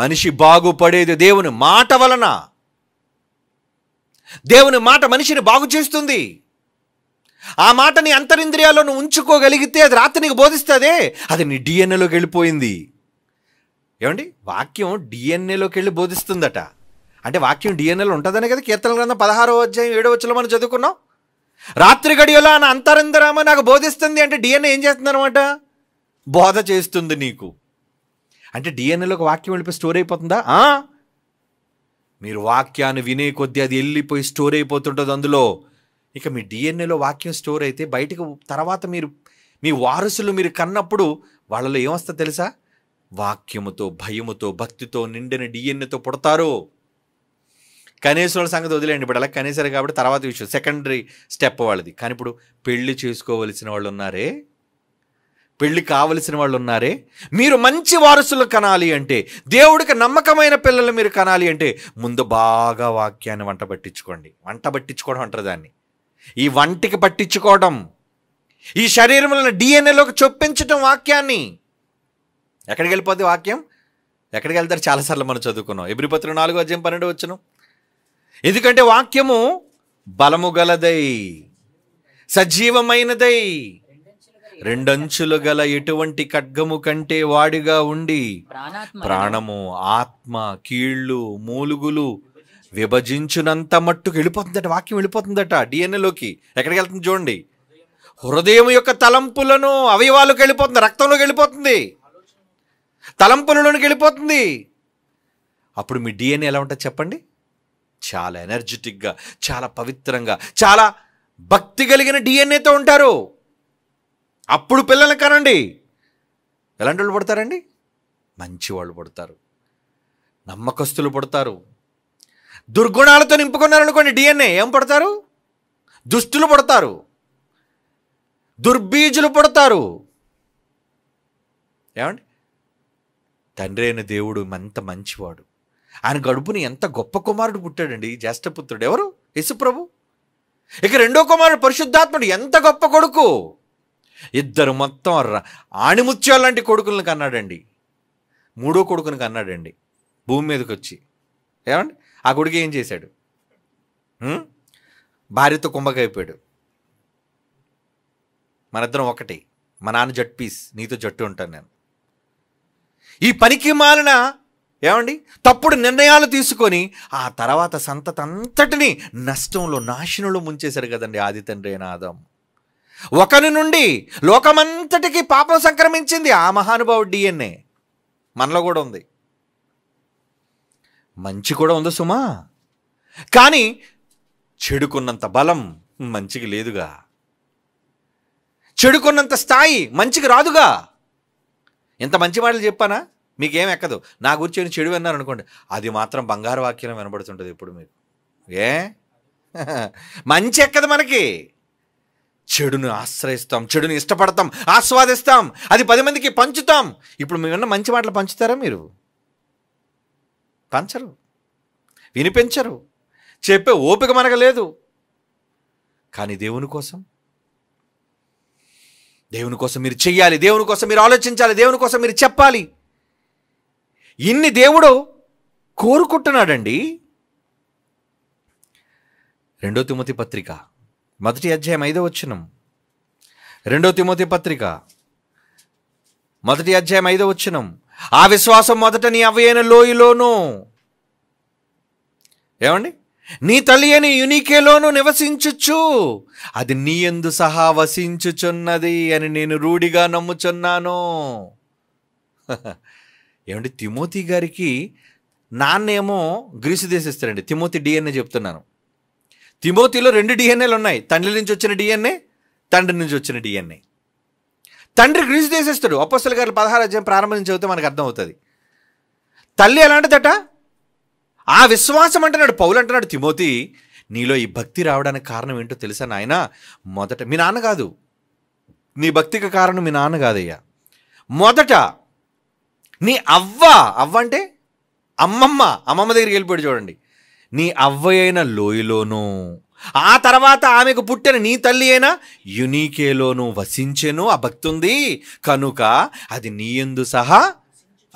మనిషి బాగుపడేది దేవుని మాట వలన దేవుని మాట మనిషిని బాగు చేస్తుంది ఆ మాటని అంతరింద్రియాలో ఉంచుకోగలిగితే అది రాత్రి నీకు బోధిస్తుందే అది నీ డిఎన్ఏలోకి వెళ్ళిపోయింది ఏమండి వాక్యం డిఎన్ఏలోకి వెళ్ళి బోధిస్తుందట అంటే వాక్యం డిఎన్ఏలో ఉంటుందనే కదా కీర్తన గ్రంథం పదహారో అధ్యాయం ఏడో వచ్చిన మనం చదువుకున్నాం రాత్రి గడియలో నా అంతరింద్రామ నాకు బోధిస్తుంది అంటే డిఎన్ఏ ఏం చేస్తుంది అనమాట బోధ చేస్తుంది నీకు అంటే ఒక వాక్యం వెళ్ళిపోయి స్టోర్ అయిపోతుందా మీరు వాక్యాన్ని వినే కొద్దీ అది వెళ్ళిపోయి స్టోర్ అయిపోతుంటుంది అందులో ఇక మీ డిఎన్ఏలో వాక్యం స్టోర్ అయితే బయటకు తర్వాత మీరు మీ వారసులు మీరు కన్నప్పుడు వాళ్ళలో ఏమొస్తా తెలుసా వాక్యముతో భయముతో భక్తితో నిండిన డిఎన్ఏతో పుడతారు కనీసం సంగతి వదిలేండి ఇప్పుడు అలా కనీసరే కాబట్టి తర్వాత విషయం సెకండరీ స్టెప్ వాళ్ళది కానీ ఇప్పుడు పెళ్లి చేసుకోవలసిన వాళ్ళు ఉన్నారే పెళ్లి కావలసిన వాళ్ళు ఉన్నారే మీరు మంచి వారసులు కనాలి అంటే దేవుడికి నమ్మకమైన పిల్లలు మీరు కనాలి అంటే ముందు బాగా వాక్యాన్ని వంట పట్టించుకోండి వంట పట్టించుకోవడం అంటారు దాన్ని ఈ వంటికి పట్టించుకోవడం ఈ శరీరంలో డిఎన్ఏలోకి చొప్పించడం వాక్యాన్ని ఎక్కడికి వెళ్ళిపోద్ది వాక్యం ఎక్కడికి వెళ్తారు చాలాసార్లు మనం చదువుకున్నాం ఎబ్రిపత్రం నాలుగు అధ్యయం పన్నెండు వచ్చును ఎందుకంటే వాక్యము బలము గలదై సజీవమైనదై రెండంచులు గల ఎటువంటి ఖడ్గము కంటే వాడిగా ఉండి ప్రాణము ఆత్మ కీళ్ళు మూలుగులు విభజించునంత మట్టుకు వెళ్ళిపోతుందట వాక్యం వెళ్ళిపోతుందట డిఎన్ఏలోకి ఎక్కడికి వెళ్తుంది చూడండి హృదయం యొక్క తలంపులను అవయవాలకు వెళ్ళిపోతుంది రక్తంలోకి వెళ్ళిపోతుంది తలంపులలోకి వెళ్ళిపోతుంది అప్పుడు మీ డిఎన్ఏ ఎలా ఉంటుంది చెప్పండి చాలా ఎనర్జెటిక్గా చాలా పవిత్రంగా చాలా భక్తి కలిగిన డిఎన్ఏతో ఉంటారు అప్పుడు పిల్లలు కనండి ఎలాంటి వాళ్ళు పడతారండి మంచివాళ్ళు పడతారు నమ్మకస్తులు పడతారు దుర్గుణాలతో నింపుకున్నారనుకోండి డిఎన్ఏ ఏం పడతారు దుష్టులు పడతారు దుర్బీజులు పడతారు ఏమండి తండ్రి అయిన దేవుడు ఎంత మంచివాడు ఆయన గడుపుని ఎంత గొప్ప కుమారుడు పుట్టాడండి జ్యేష్ఠపుత్రుడు ఎవరు యశుప్రభు ఇక రెండో కుమారుడు పరిశుద్ధాత్ముడు ఎంత గొప్ప కొడుకు ఇద్దరు మొత్తం లాంటి కొడుకులను కన్నాడండి మూడో కొడుకుని కన్నాడండి భూమి మీదకి వచ్చి ఏమండి ఆ కొడుకు ఏం చేశాడు భార్యతో కుంభకైపోయాడు మనిద్దరం ఒకటి మా నాన్న జట్ పీస్ నీతో జట్టు ఉంటాను నేను ఈ పనికి మాలిన ఏమండి తప్పుడు నిర్ణయాలు తీసుకొని ఆ తర్వాత సంతతంతటిని నష్టంలో నాశనంలో ముంచేశారు కదండి ఆది తండ్రి అయిన ఆదాము ఒకని నుండి లోకమంతటికి పాపం సంక్రమించింది ఆ మహానుభావుడు డిఎన్ఏ మనలో కూడా ఉంది మంచి కూడా ఉంది సుమా కానీ చెడుకున్నంత బలం మంచికి లేదుగా చెడుకున్నంత స్థాయి మంచికి రాదుగా ఇంత మంచి మాటలు చెప్పానా మీకేం ఎక్కదు నా గురించి చెడు విన్నారు అనుకోండి అది మాత్రం బంగారు వాక్యం వినబడుతుంటుంది ఇప్పుడు మీకు ఏ మంచి ఎక్కదు మనకి చెడును ఆశ్రయిస్తాం చెడును ఇష్టపడతాం ఆస్వాదిస్తాం అది పది మందికి పంచుతాం ఇప్పుడు మేమన్నా మంచి మాటలు పంచుతారా మీరు పంచరు వినిపించరు చెప్పే ఓపిక మనగలేదు లేదు కానీ దేవుని కోసం దేవుని కోసం మీరు చెయ్యాలి దేవుని కోసం మీరు ఆలోచించాలి దేవుని కోసం మీరు చెప్పాలి ఇన్ని దేవుడు కోరుకుంటున్నాడండి రెండో తిమ్మతి పత్రిక మొదటి అధ్యాయం ఐదో వచ్చినం రెండో తిమోతి పత్రిక మొదటి అధ్యాయం ఐదో వచ్చినం ఆ విశ్వాసం మొదట నీ అవ్వైన లోయలోను ఏమండి నీ తల్లి అని యునికేలోను నివసించుచ్చు అది నీ ఎందు సహా వసించుచున్నది అని నేను రూఢిగా నమ్ముచున్నాను ఏమండి తిమోతి గారికి నాన్నేమో గ్రీసు దేశిస్తారండి తిమోతి డిఎన్ఏ చెప్తున్నాను తిమోతిలో రెండు డిఎన్ఏలు ఉన్నాయి తండ్రి నుంచి వచ్చిన డిఎన్ఏ తండ్రి నుంచి వచ్చిన డిఎన్ఏ తండ్రి గ్రీజు చేసేస్తాడు అప్పస్తుల గారు పదహారు అధ్యాయం ప్రారంభం చదివితే మనకు అర్థమవుతుంది తల్లి ఎలాంటిదట ఆ విశ్వాసం అంటున్నాడు పౌలు అంటున్నాడు తిమోతి నీలో ఈ భక్తి రావడానికి కారణం ఏంటో తెలుసా నాయన మొదట మీ నాన్న కాదు నీ భక్తికి కారణం మీ నాన్న కాదయ్యా మొదట నీ అవ్వ అవ్వ అంటే అమ్మమ్మ అమ్మమ్మ దగ్గరికి వెళ్ళిపోయాడు చూడండి నీ అవ్వయైన లోయలోనూ ఆ తర్వాత ఆమెకు పుట్టిన నీ తల్లి అయినా యునీకేలోనూ వసించెను ఆ భక్తి ఉంది కనుక అది నీయందు సహా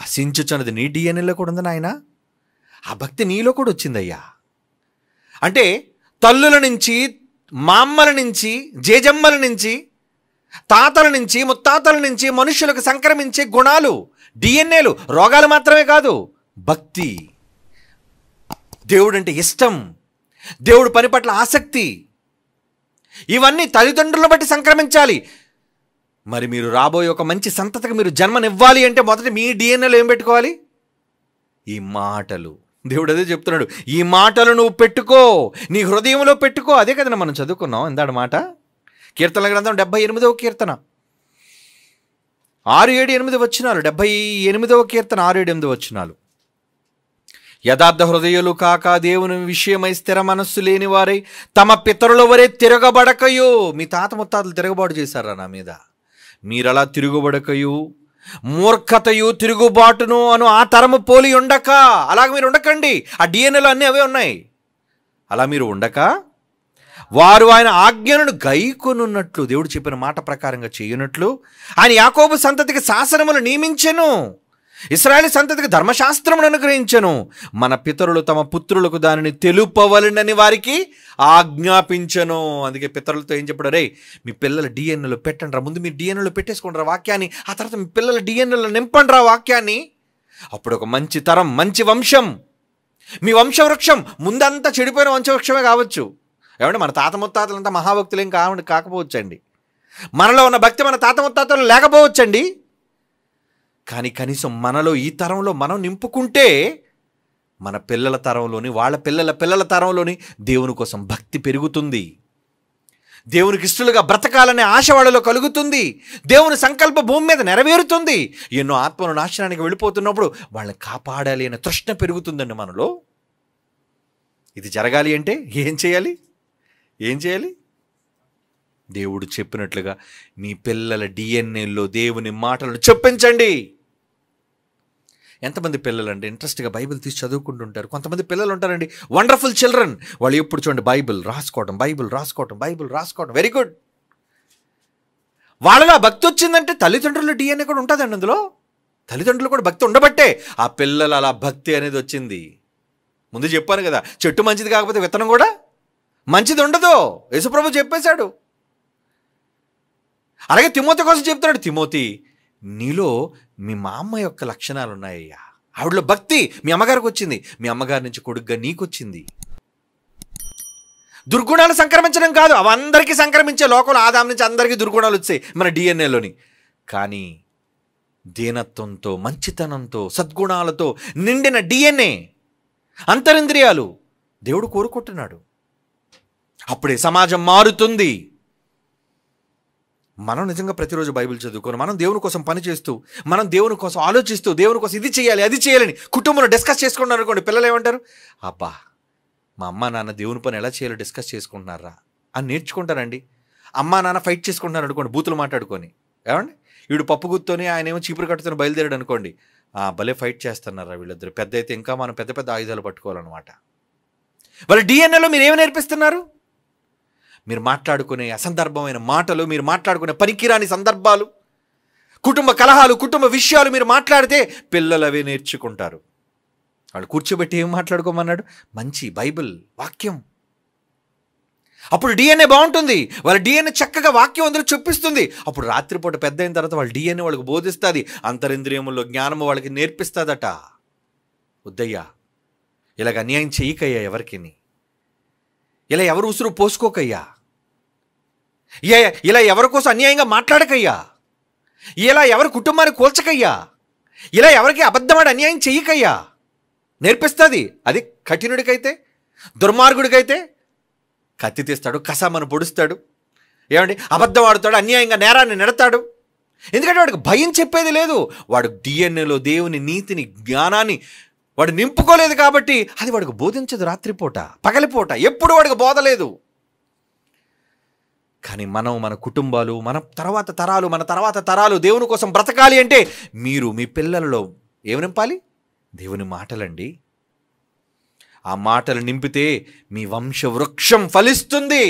వసించచ్చున్నది నీ డిఎన్ఏలో కూడా ఉంది నాయన ఆ భక్తి నీలో కూడా వచ్చిందయ్యా అంటే తల్లుల నుంచి మామ్మల నుంచి జేజమ్మల నుంచి తాతల నుంచి ముత్తాతల నుంచి మనుషులకు సంక్రమించే గుణాలు డిఎన్ఏలు రోగాలు మాత్రమే కాదు భక్తి దేవుడు అంటే ఇష్టం దేవుడు పని పట్ల ఆసక్తి ఇవన్నీ తల్లిదండ్రులను బట్టి సంక్రమించాలి మరి మీరు రాబోయే ఒక మంచి సంతతికి మీరు జన్మనివ్వాలి అంటే మొదట మీ డిఎన్ఏలో ఏం పెట్టుకోవాలి ఈ మాటలు దేవుడు అదే చెప్తున్నాడు ఈ మాటలు నువ్వు పెట్టుకో నీ హృదయంలో పెట్టుకో అదే కదా మనం చదువుకున్నాం ఎందాడు మాట కీర్తన గ్రంథం డెబ్బై ఎనిమిదవ కీర్తన ఆరు ఏడు ఎనిమిది వచ్చినాలు డెబ్బై ఎనిమిదవ కీర్తన ఆరు ఏడు ఎనిమిది వచ్చినాలు యథార్థ హృదయులు కాక దేవుని విషయమై స్థిర మనస్సు లేని వారై తమ పితరుల వరే తిరగబడకయో మీ తాత ముత్తాతలు తిరగబాటు చేశారా నా మీద మీరలా తిరుగుబడకయు మూర్ఖతయు తిరుగుబాటును అను ఆ తరము పోలి ఉండక అలాగ మీరు ఉండకండి ఆ డిఎన్ఏలు అన్నీ అవే ఉన్నాయి అలా మీరు ఉండక వారు ఆయన ఆజ్ఞను గైకొనున్నట్లు దేవుడు చెప్పిన మాట ప్రకారంగా చేయనట్లు ఆయన యాకోబు సంతతికి శాసనములు నియమించెను ఇస్రాయేల్ సంతతికి ధర్మశాస్త్రమును అనుగ్రహించను మన పితరులు తమ పుత్రులకు దానిని తెలుపవలనని వారికి ఆజ్ఞాపించను అందుకే పితరులతో ఏం చెప్పాడు రే మీ పిల్లల డిఎన్ఎలు పెట్టండి రా ముందు మీ డిఎన్ఏలో పెట్టేసుకోండి రా వాక్యాన్ని ఆ తర్వాత మీ పిల్లల డిఎన్ఏలో నింపండి రా వాక్యాన్ని అప్పుడు ఒక మంచి తరం మంచి వంశం మీ వంశవృక్షం ముందంతా చెడిపోయిన వంశవృక్షమే కావచ్చు ఏమంటే మన తాత ముత్తాతలంతా మహాభక్తులు ఏం కావండి కాకపోవచ్చండి మనలో ఉన్న భక్తి మన తాత ముత్తాతలు లేకపోవచ్చండి కానీ కనీసం మనలో ఈ తరంలో మనం నింపుకుంటే మన పిల్లల తరంలోని వాళ్ళ పిల్లల పిల్లల తరంలోని దేవుని కోసం భక్తి పెరుగుతుంది దేవునికి ఇష్టలుగా బ్రతకాలనే ఆశ వాళ్ళలో కలుగుతుంది దేవుని సంకల్ప భూమి మీద నెరవేరుతుంది ఎన్నో ఆత్మను నాశనానికి వెళ్ళిపోతున్నప్పుడు వాళ్ళని కాపాడాలి అనే తృష్ణ పెరుగుతుందండి మనలో ఇది జరగాలి అంటే ఏం చేయాలి ఏం చేయాలి దేవుడు చెప్పినట్లుగా మీ పిల్లల డిఎన్ఏల్లో దేవుని మాటలను చెప్పించండి ఎంతమంది పిల్లలండి ఇంట్రెస్ట్గా బైబిల్ తీసి చదువుకుంటుంటారు కొంతమంది పిల్లలు ఉంటారండి వండర్ఫుల్ చిల్డ్రన్ వాళ్ళు ఎప్పుడు చూడండి బైబిల్ రాసుకోవడం బైబిల్ రాసుకోవడం బైబిల్ రాసుకోవడం వెరీ గుడ్ వాళ్ళలో ఆ భక్తి వచ్చిందంటే తల్లిదండ్రుల డిఎన్ఏ కూడా ఉంటుందండి అందులో తల్లిదండ్రులు కూడా భక్తి ఉండబట్టే ఆ పిల్లలు అలా భక్తి అనేది వచ్చింది ముందు చెప్పాను కదా చెట్టు మంచిది కాకపోతే విత్తనం కూడా మంచిది ఉండదు యశుప్రభు చెప్పేశాడు అలాగే తిమోతి కోసం చెప్తున్నాడు తిమోతి నీలో మీ మా అమ్మ యొక్క లక్షణాలు ఉన్నాయ్యా ఆవిడలో భక్తి మీ అమ్మగారికి వచ్చింది మీ అమ్మగారి నుంచి కొడుగ్గా నీకొచ్చింది దుర్గుణాలు సంక్రమించడం కాదు అవి అందరికీ సంక్రమించే లోకంలో ఆదాం నుంచి అందరికీ దుర్గుణాలు వచ్చాయి మన డిఎన్ఏలోని కానీ దీనత్వంతో మంచితనంతో సద్గుణాలతో నిండిన డిఎన్ఏ అంతరింద్రియాలు దేవుడు కోరుకుంటున్నాడు అప్పుడే సమాజం మారుతుంది మనం నిజంగా ప్రతిరోజు బైబిల్ చదువుకొని మనం దేవుని కోసం పని చేస్తూ మనం దేవుని కోసం ఆలోచిస్తూ దేవుని కోసం ఇది చేయాలి అది చేయాలని కుటుంబంలో డిస్కస్ చేసుకుంటున్నారు అనుకోండి పిల్లలు ఏమంటారు అబ్బా మా అమ్మ నాన్న దేవుని పని ఎలా చేయాలో డిస్కస్ చేసుకుంటున్నారా అని నేర్చుకుంటారండి అమ్మ నాన్న ఫైట్ చేసుకుంటున్నారు అనుకోండి బూతులు మాట్లాడుకొని ఏమండి వీడు పప్పు గుత్తోని ఆయన ఏమో చీపురు కట్టుతోని బయలుదేరాడు అనుకోండి భలే ఫైట్ చేస్తున్నారా వీళ్ళిద్దరు పెద్ద అయితే ఇంకా మనం పెద్ద పెద్ద ఆయుధాలు పట్టుకోవాలన్నమాట వాళ్ళ డిఎన్ఏలో మీరు ఏమి నేర్పిస్తున్నారు మీరు మాట్లాడుకునే అసందర్భమైన మాటలు మీరు మాట్లాడుకునే పనికిరాని సందర్భాలు కుటుంబ కలహాలు కుటుంబ విషయాలు మీరు మాట్లాడితే పిల్లలు అవి నేర్చుకుంటారు వాళ్ళు కూర్చోబెట్టి ఏం మాట్లాడుకోమన్నాడు మంచి బైబిల్ వాక్యం అప్పుడు డిఎన్ఏ బాగుంటుంది వాళ్ళ డిఎన్ఏ చక్కగా వాక్యం అందులో చూపిస్తుంది అప్పుడు రాత్రిపూట పెద్ద అయిన తర్వాత వాళ్ళ డిఎన్ఏ వాళ్ళకి బోధిస్తుంది అంతరింద్రియముల్లో జ్ఞానము వాళ్ళకి నేర్పిస్తుందట వద్దయ్యా ఇలాగ అన్యాయం చేయకయ్యా ఎవరికిని ఇలా ఎవరు ఉసురు పోసుకోకయ్యా ఇలా ఎవరి కోసం అన్యాయంగా మాట్లాడకయ్యా ఇలా ఎవరి కుటుంబాన్ని కూల్చకయ్యా ఇలా ఎవరికి అబద్ధమాడి అన్యాయం చెయ్యకయ్యా నేర్పిస్తుంది అది కఠినుడికైతే దుర్మార్గుడికైతే కత్తి తీస్తాడు కసామను పొడుస్తాడు ఏమండి అబద్ధం ఆడుతాడు అన్యాయంగా నేరాన్ని నెడతాడు ఎందుకంటే వాడికి భయం చెప్పేది లేదు వాడు డిఎన్ఏలో దేవుని నీతిని జ్ఞానాన్ని వాడు నింపుకోలేదు కాబట్టి అది వాడికి బోధించదు రాత్రిపూట పగలిపూట ఎప్పుడు వాడికి బోధలేదు కానీ మనం మన కుటుంబాలు మన తర్వాత తరాలు మన తర్వాత తరాలు దేవుని కోసం బ్రతకాలి అంటే మీరు మీ పిల్లలలో ఏమి నింపాలి దేవుని మాటలండి ఆ మాటలు నింపితే మీ వంశవృక్షం ఫలిస్తుంది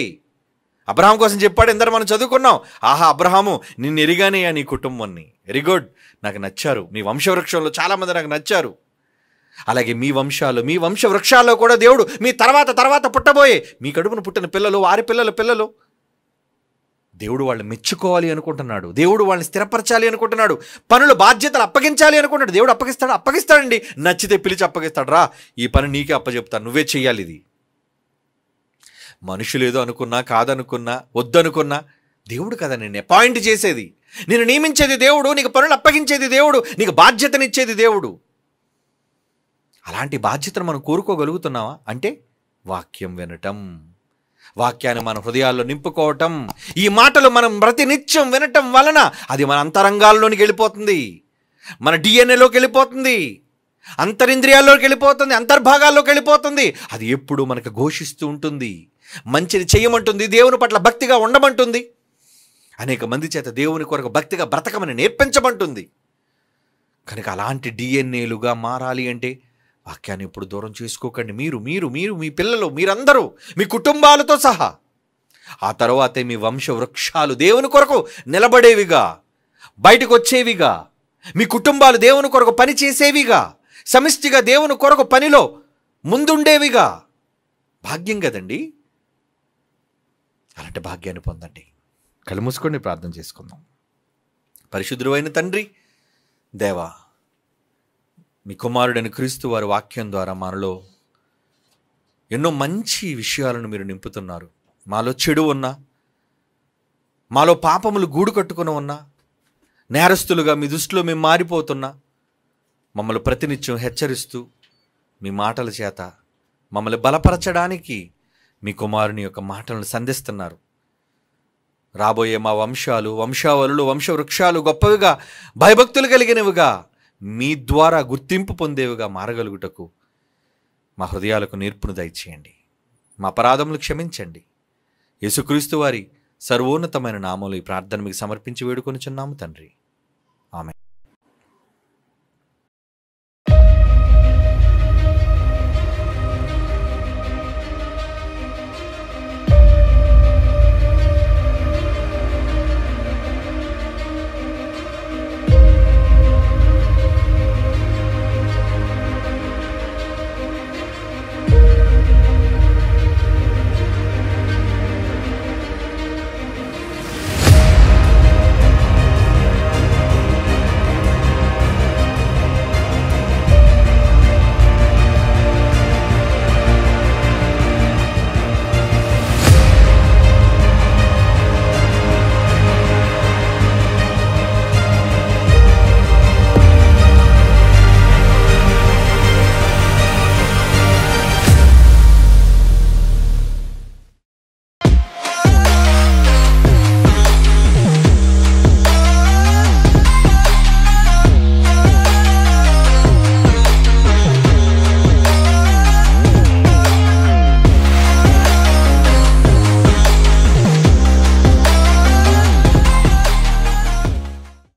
అబ్రహాం కోసం చెప్పాడు ఎందరూ మనం చదువుకున్నాం ఆహా అబ్రహాము నిన్ను ఎరిగానే నీ కుటుంబాన్ని వెరీ గుడ్ నాకు నచ్చారు మీ వంశవృక్షంలో చాలామంది నాకు నచ్చారు అలాగే మీ వంశాలు మీ వంశవృక్షాల్లో కూడా దేవుడు మీ తర్వాత తర్వాత పుట్టబోయే మీ కడుపును పుట్టిన పిల్లలు వారి పిల్లల పిల్లలు దేవుడు వాళ్ళు మెచ్చుకోవాలి అనుకుంటున్నాడు దేవుడు వాళ్ళని స్థిరపరచాలి అనుకుంటున్నాడు పనులు బాధ్యతలు అప్పగించాలి అనుకుంటాడు దేవుడు అప్పగిస్తాడు అప్పగిస్తాడండి నచ్చితే పిలిచి అప్పగిస్తాడు రా ఈ పని నీకే అప్పచెప్తా నువ్వే చేయాలి ఇది మనుషులు ఏదో అనుకున్నా కాదనుకున్నా వద్దనుకున్నా దేవుడు కదా నేను అపాయింట్ చేసేది నేను నియమించేది దేవుడు నీకు పనులు అప్పగించేది దేవుడు నీకు బాధ్యతనిచ్చేది దేవుడు అలాంటి బాధ్యతను మనం కోరుకోగలుగుతున్నావా అంటే వాక్యం వినటం వాక్యాన్ని మన హృదయాల్లో నింపుకోవటం ఈ మాటలు మనం ప్రతినిత్యం వినటం వలన అది మన అంతరంగాల్లోనికి వెళ్ళిపోతుంది మన డిఎన్ఏలోకి వెళ్ళిపోతుంది అంతరింద్రియాల్లోకి వెళ్ళిపోతుంది అంతర్భాగాల్లోకి వెళ్ళిపోతుంది అది ఎప్పుడు మనకు ఘోషిస్తూ ఉంటుంది మంచిని చేయమంటుంది దేవుని పట్ల భక్తిగా ఉండమంటుంది అనేక మంది చేత దేవుని కొరకు భక్తిగా బ్రతకమని నేర్పించమంటుంది కనుక అలాంటి డిఎన్ఏలుగా మారాలి అంటే వాక్యాన్ని ఇప్పుడు దూరం చేసుకోకండి మీరు మీరు మీరు మీ పిల్లలు మీరందరూ మీ కుటుంబాలతో సహా ఆ తర్వాతే మీ వంశ వృక్షాలు దేవుని కొరకు నిలబడేవిగా బయటకు వచ్చేవిగా మీ కుటుంబాలు దేవుని కొరకు పనిచేసేవిగా సమిష్టిగా దేవుని కొరకు పనిలో ముందుండేవిగా భాగ్యం కదండి అలాంటి భాగ్యాన్ని పొందండి కళ్ళు మూసుకొని ప్రార్థన చేసుకుందాం అయిన తండ్రి దేవా మీ కుమారుడైన క్రీస్తు వారి వాక్యం ద్వారా మనలో ఎన్నో మంచి విషయాలను మీరు నింపుతున్నారు మాలో చెడు ఉన్నా మాలో పాపములు గూడు కట్టుకుని ఉన్నా నేరస్తులుగా మీ దృష్టిలో మేము మారిపోతున్నా మమ్మల్ని ప్రతినిత్యం హెచ్చరిస్తూ మీ మాటల చేత మమ్మల్ని బలపరచడానికి మీ కుమారుని యొక్క మాటలను సంధిస్తున్నారు రాబోయే మా వంశాలు వంశావళులు వంశవృక్షాలు గొప్పవిగా భయభక్తులు కలిగినవిగా మీ ద్వారా గుర్తింపు పొందేవిగా మారగలుగుటకు మా హృదయాలకు నేర్పును దయచేయండి మా అపరాధములు క్షమించండి యేసుక్రీస్తు వారి సర్వోన్నతమైన నామములు ఈ ప్రార్థన మీకు సమర్పించి వేడుకొనిచున్నాము తండ్రి ఆమె